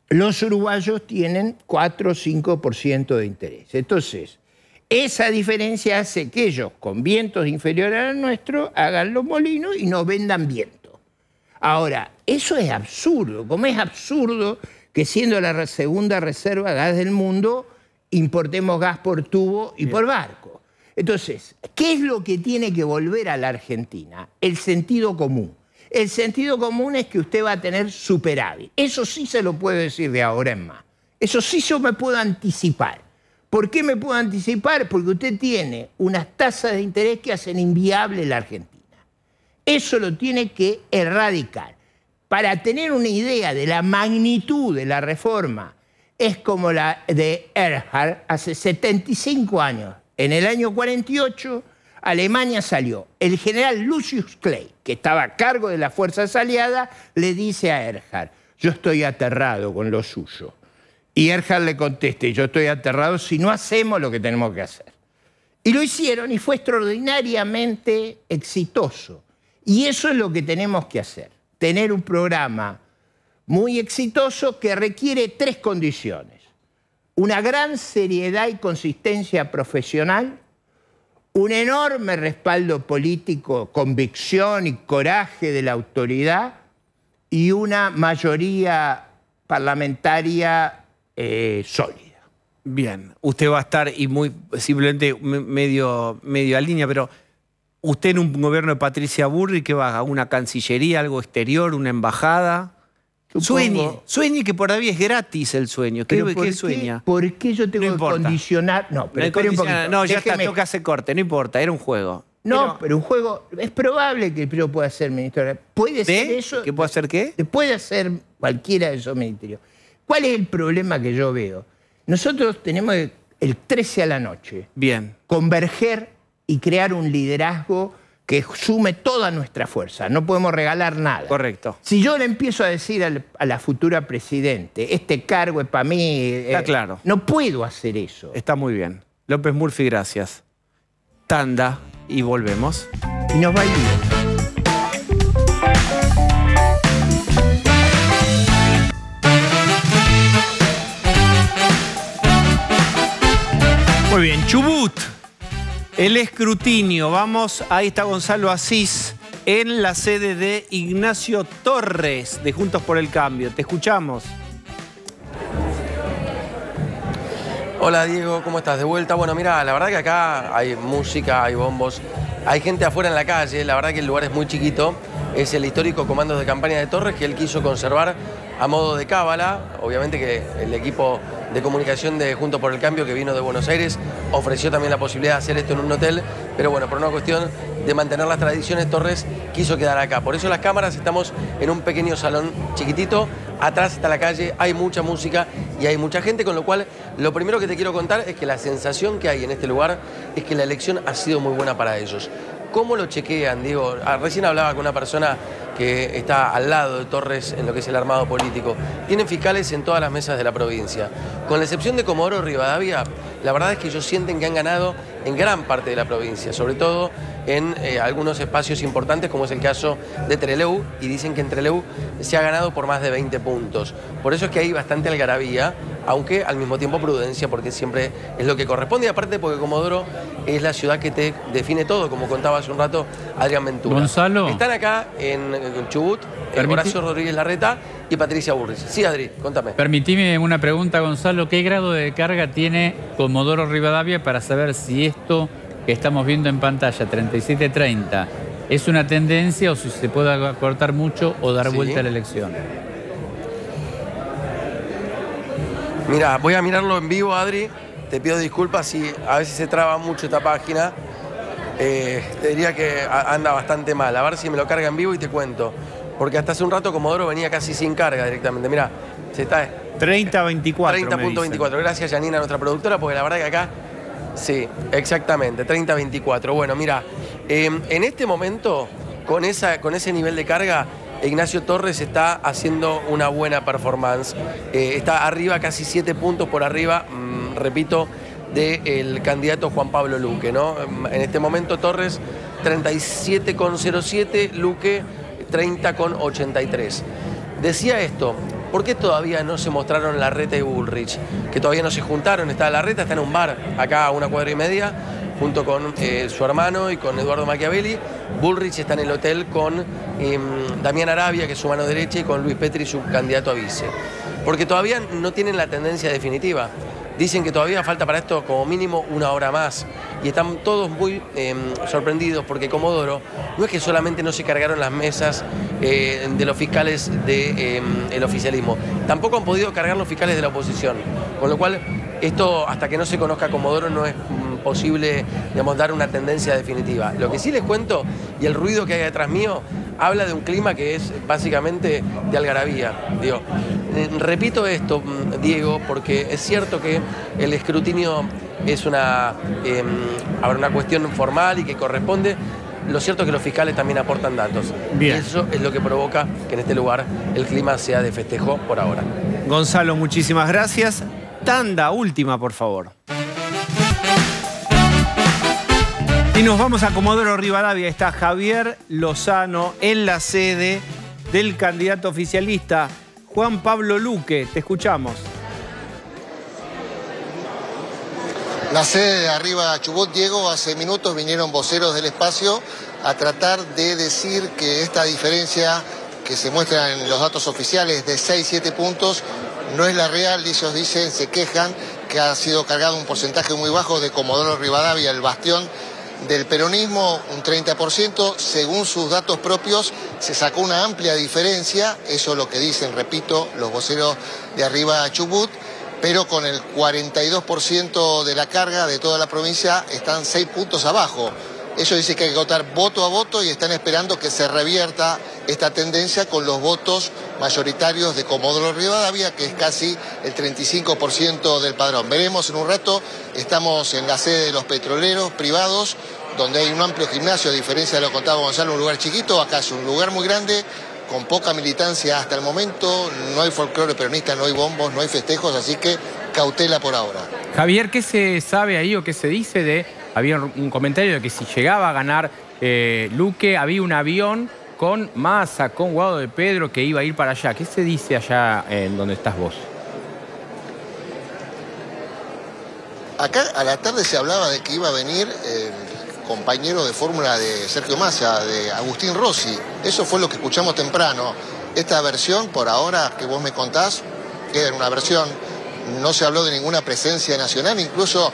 Los uruguayos tienen 4 o 5% de interés. Entonces, esa diferencia hace que ellos, con vientos inferiores al nuestro, hagan los molinos y nos vendan bien. Ahora, eso es absurdo, como es absurdo que siendo la segunda reserva de gas del mundo, importemos gas por tubo y por barco. Entonces, ¿qué es lo que tiene que volver a la Argentina? El sentido común. El sentido común es que usted va a tener superávit. Eso sí se lo puedo decir de ahora en más. Eso sí yo me puedo anticipar. ¿Por qué me puedo anticipar? Porque usted tiene unas tasas de interés que hacen inviable la Argentina. Eso lo tiene que erradicar. Para tener una idea de la magnitud de la reforma, es como la de Erhard hace 75 años. En el año 48, Alemania salió. El general Lucius Clay, que estaba a cargo de las fuerzas aliadas, le dice a Erhard, yo estoy aterrado con lo suyo. Y Erhard le contesta, yo estoy aterrado si no hacemos lo que tenemos que hacer. Y lo hicieron y fue extraordinariamente exitoso. Y eso es lo que tenemos que hacer, tener un programa muy exitoso que requiere tres condiciones. Una gran seriedad y consistencia profesional, un enorme respaldo político, convicción y coraje de la autoridad y una mayoría parlamentaria eh, sólida. Bien, usted va a estar y muy simplemente medio, medio a línea, pero usted en un gobierno de Patricia Burri, que va? a ¿Una cancillería, algo exterior, una embajada? Sueñe, sueñe que por ahí es gratis el sueño. ¿Qué, ¿por sueña? ¿Por qué yo tengo que condicionar? No, pero no, no ya está, toca corte, no importa, era un juego. No, pero, un juego. Es probable que el PRO pueda ser ministro. ¿Puede ser eso? ¿Que puede hacer qué? Puede ser cualquiera de esos ministerios. ¿Cuál es el problema que yo veo? Nosotros tenemos el 13 a la noche. Bien. Converger y crear un liderazgo que sume toda nuestra fuerza. No podemos regalar nada. Correcto. Si yo le empiezo a decir a la futura presidente, este cargo es para mí... Eh, Está claro. No puedo hacer eso. Está muy bien. López Murphy, gracias. Tanda y volvemos. Y nos va a ir. Muy bien, Chubut. El escrutinio, vamos, ahí está Gonzalo Asís en la sede de Ignacio Torres de Juntos por el Cambio. Te escuchamos. Hola Diego, ¿cómo estás? De vuelta. Bueno, mira, la verdad que acá hay música, hay bombos, hay gente afuera en la calle, la verdad que el lugar es muy chiquito. Es el histórico Comandos de campaña de Torres que él quiso conservar a modo de cábala. Obviamente que el equipo de comunicación de junto por el Cambio que vino de Buenos Aires, ofreció también la posibilidad de hacer esto en un hotel, pero bueno, por una cuestión de mantener las tradiciones, Torres quiso quedar acá. Por eso las cámaras estamos en un pequeño salón chiquitito, atrás está la calle, hay mucha música y hay mucha gente, con lo cual lo primero que te quiero contar es que la sensación que hay en este lugar es que la elección ha sido muy buena para ellos. ¿Cómo lo chequean? Digo, ah, recién hablaba con una persona que está al lado de Torres en lo que es el armado político. Tienen fiscales en todas las mesas de la provincia. Con la excepción de Comodoro Rivadavia, la verdad es que ellos sienten que han ganado en gran parte de la provincia, sobre todo en eh, algunos espacios importantes, como es el caso de Treleu, y dicen que en Treleu se ha ganado por más de 20 puntos. Por eso es que hay bastante algarabía, aunque al mismo tiempo prudencia, porque siempre es lo que corresponde, y aparte porque Comodoro es la ciudad que te define todo, como contaba hace un rato Adrián Ventura. Gonzalo. Están acá en eh, con Chubut, eh, Rodríguez Larreta y Patricia Burris. Sí, Adri, contame. Permitime una pregunta, Gonzalo. ¿Qué grado de carga tiene Comodoro Rivadavia para saber si esto que estamos viendo en pantalla, 37-30, es una tendencia o si se puede acortar mucho o dar vuelta a la elección? Mira, voy a mirarlo en vivo, Adri. Te pido disculpas si a veces se traba mucho esta página. Eh, te diría que anda bastante mal. A ver si me lo carga en vivo y te cuento. Porque hasta hace un rato Comodoro venía casi sin carga directamente. Mira, se está... 30-24. Eh, 30.24. Gracias, Janina, nuestra productora, porque la verdad que acá... Sí, exactamente, 30-24. Bueno, mira, em, en este momento, con, esa, con ese nivel de carga, Ignacio Torres está haciendo una buena performance. Eh, está arriba, casi 7 puntos por arriba, mm, repito, del candidato Juan Pablo Luque. ¿no? En este momento Torres 37,07, Luque 30,83. Decía esto, ¿por qué todavía no se mostraron la reta y Bullrich? Que todavía no se juntaron, está la reta, está en un bar acá a una cuadra y media, junto con eh, su hermano y con Eduardo Machiavelli. Bullrich está en el hotel con em, Damián Arabia, que es su mano derecha, y con Luis Petri, su candidato a vice. Porque todavía no tienen la tendencia definitiva. Dicen que todavía falta para esto como mínimo una hora más y están todos muy em, sorprendidos porque Comodoro no es que solamente no se cargaron las mesas eh, de los fiscales del em, oficialismo, tampoco han podido cargar los fiscales de la oposición, con lo cual esto hasta que no se conozca Comodoro no es posible, digamos, dar una tendencia definitiva. Lo que sí les cuento, y el ruido que hay detrás mío, habla de un clima que es básicamente de algarabía. Digo, eh, repito esto, mm, Diego, porque es cierto que el escrutinio es una, em, una cuestión formal y que corresponde. Lo cierto es que los fiscales también aportan datos. Y eso es lo que provoca que en este lugar el clima sea de festejo por ahora. Gonzalo, muchísimas gracias. Tanda última, por favor. Y nos vamos a Comodoro Rivadavia. Está Javier Lozano en la sede del candidato oficialista Juan Pablo Luque. Te escuchamos. La sede de arriba Chubut, Diego, hace minutos vinieron voceros del espacio a tratar de decir que esta diferencia que se muestra en los datos oficiales de 6-7 puntos no es la real, Y ellos dicen, se quejan que ha sido cargado un porcentaje muy bajo de Comodoro Rivadavia, el bastión del peronismo un 30%, según sus datos propios se sacó una amplia diferencia, eso es lo que dicen, repito, los voceros de arriba a Chubut, pero con el 42% de la carga de toda la provincia están seis puntos abajo ellos dicen que hay que votar voto a voto y están esperando que se revierta esta tendencia con los votos mayoritarios de Comodoro Rivadavia, que es casi el 35% del padrón. Veremos en un rato, estamos en la sede de los petroleros privados, donde hay un amplio gimnasio, a diferencia de lo contaba Gonzalo, un lugar chiquito, acá es un lugar muy grande, con poca militancia hasta el momento, no hay folclore peronista, no hay bombos, no hay festejos, así que cautela por ahora. Javier, ¿qué se sabe ahí o qué se dice de había un comentario de que si llegaba a ganar eh, Luque, había un avión con Massa, con Guado de Pedro que iba a ir para allá. ¿Qué se dice allá en donde estás vos? Acá a la tarde se hablaba de que iba a venir el compañero de fórmula de Sergio Massa, de Agustín Rossi. Eso fue lo que escuchamos temprano. Esta versión, por ahora que vos me contás, queda una versión. No se habló de ninguna presencia nacional, incluso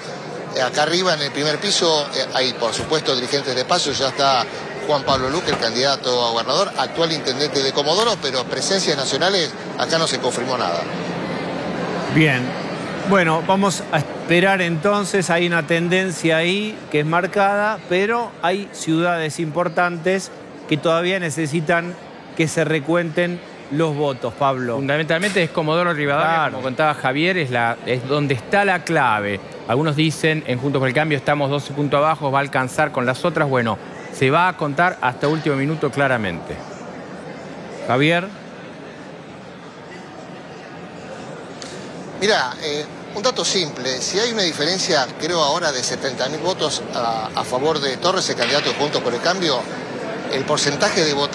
Acá arriba, en el primer piso, eh, hay por supuesto dirigentes de paso, ya está Juan Pablo Luque, el candidato a gobernador, actual intendente de Comodoro, pero presencias nacionales, acá no se confirmó nada. Bien, bueno, vamos a esperar entonces, hay una tendencia ahí que es marcada, pero hay ciudades importantes que todavía necesitan que se recuenten los votos, Pablo. Fundamentalmente es Comodoro Rivadavia, como contaba Javier, es donde está la clave. Algunos dicen, en Juntos por el Cambio estamos 12 puntos abajo, va a alcanzar con las otras. Bueno, se va a contar hasta último minuto claramente. Javier. Mira, eh, un dato simple. Si hay una diferencia, creo ahora, de 70.000 votos a, a favor de Torres, el candidato de Juntos por el Cambio, el porcentaje de votantes...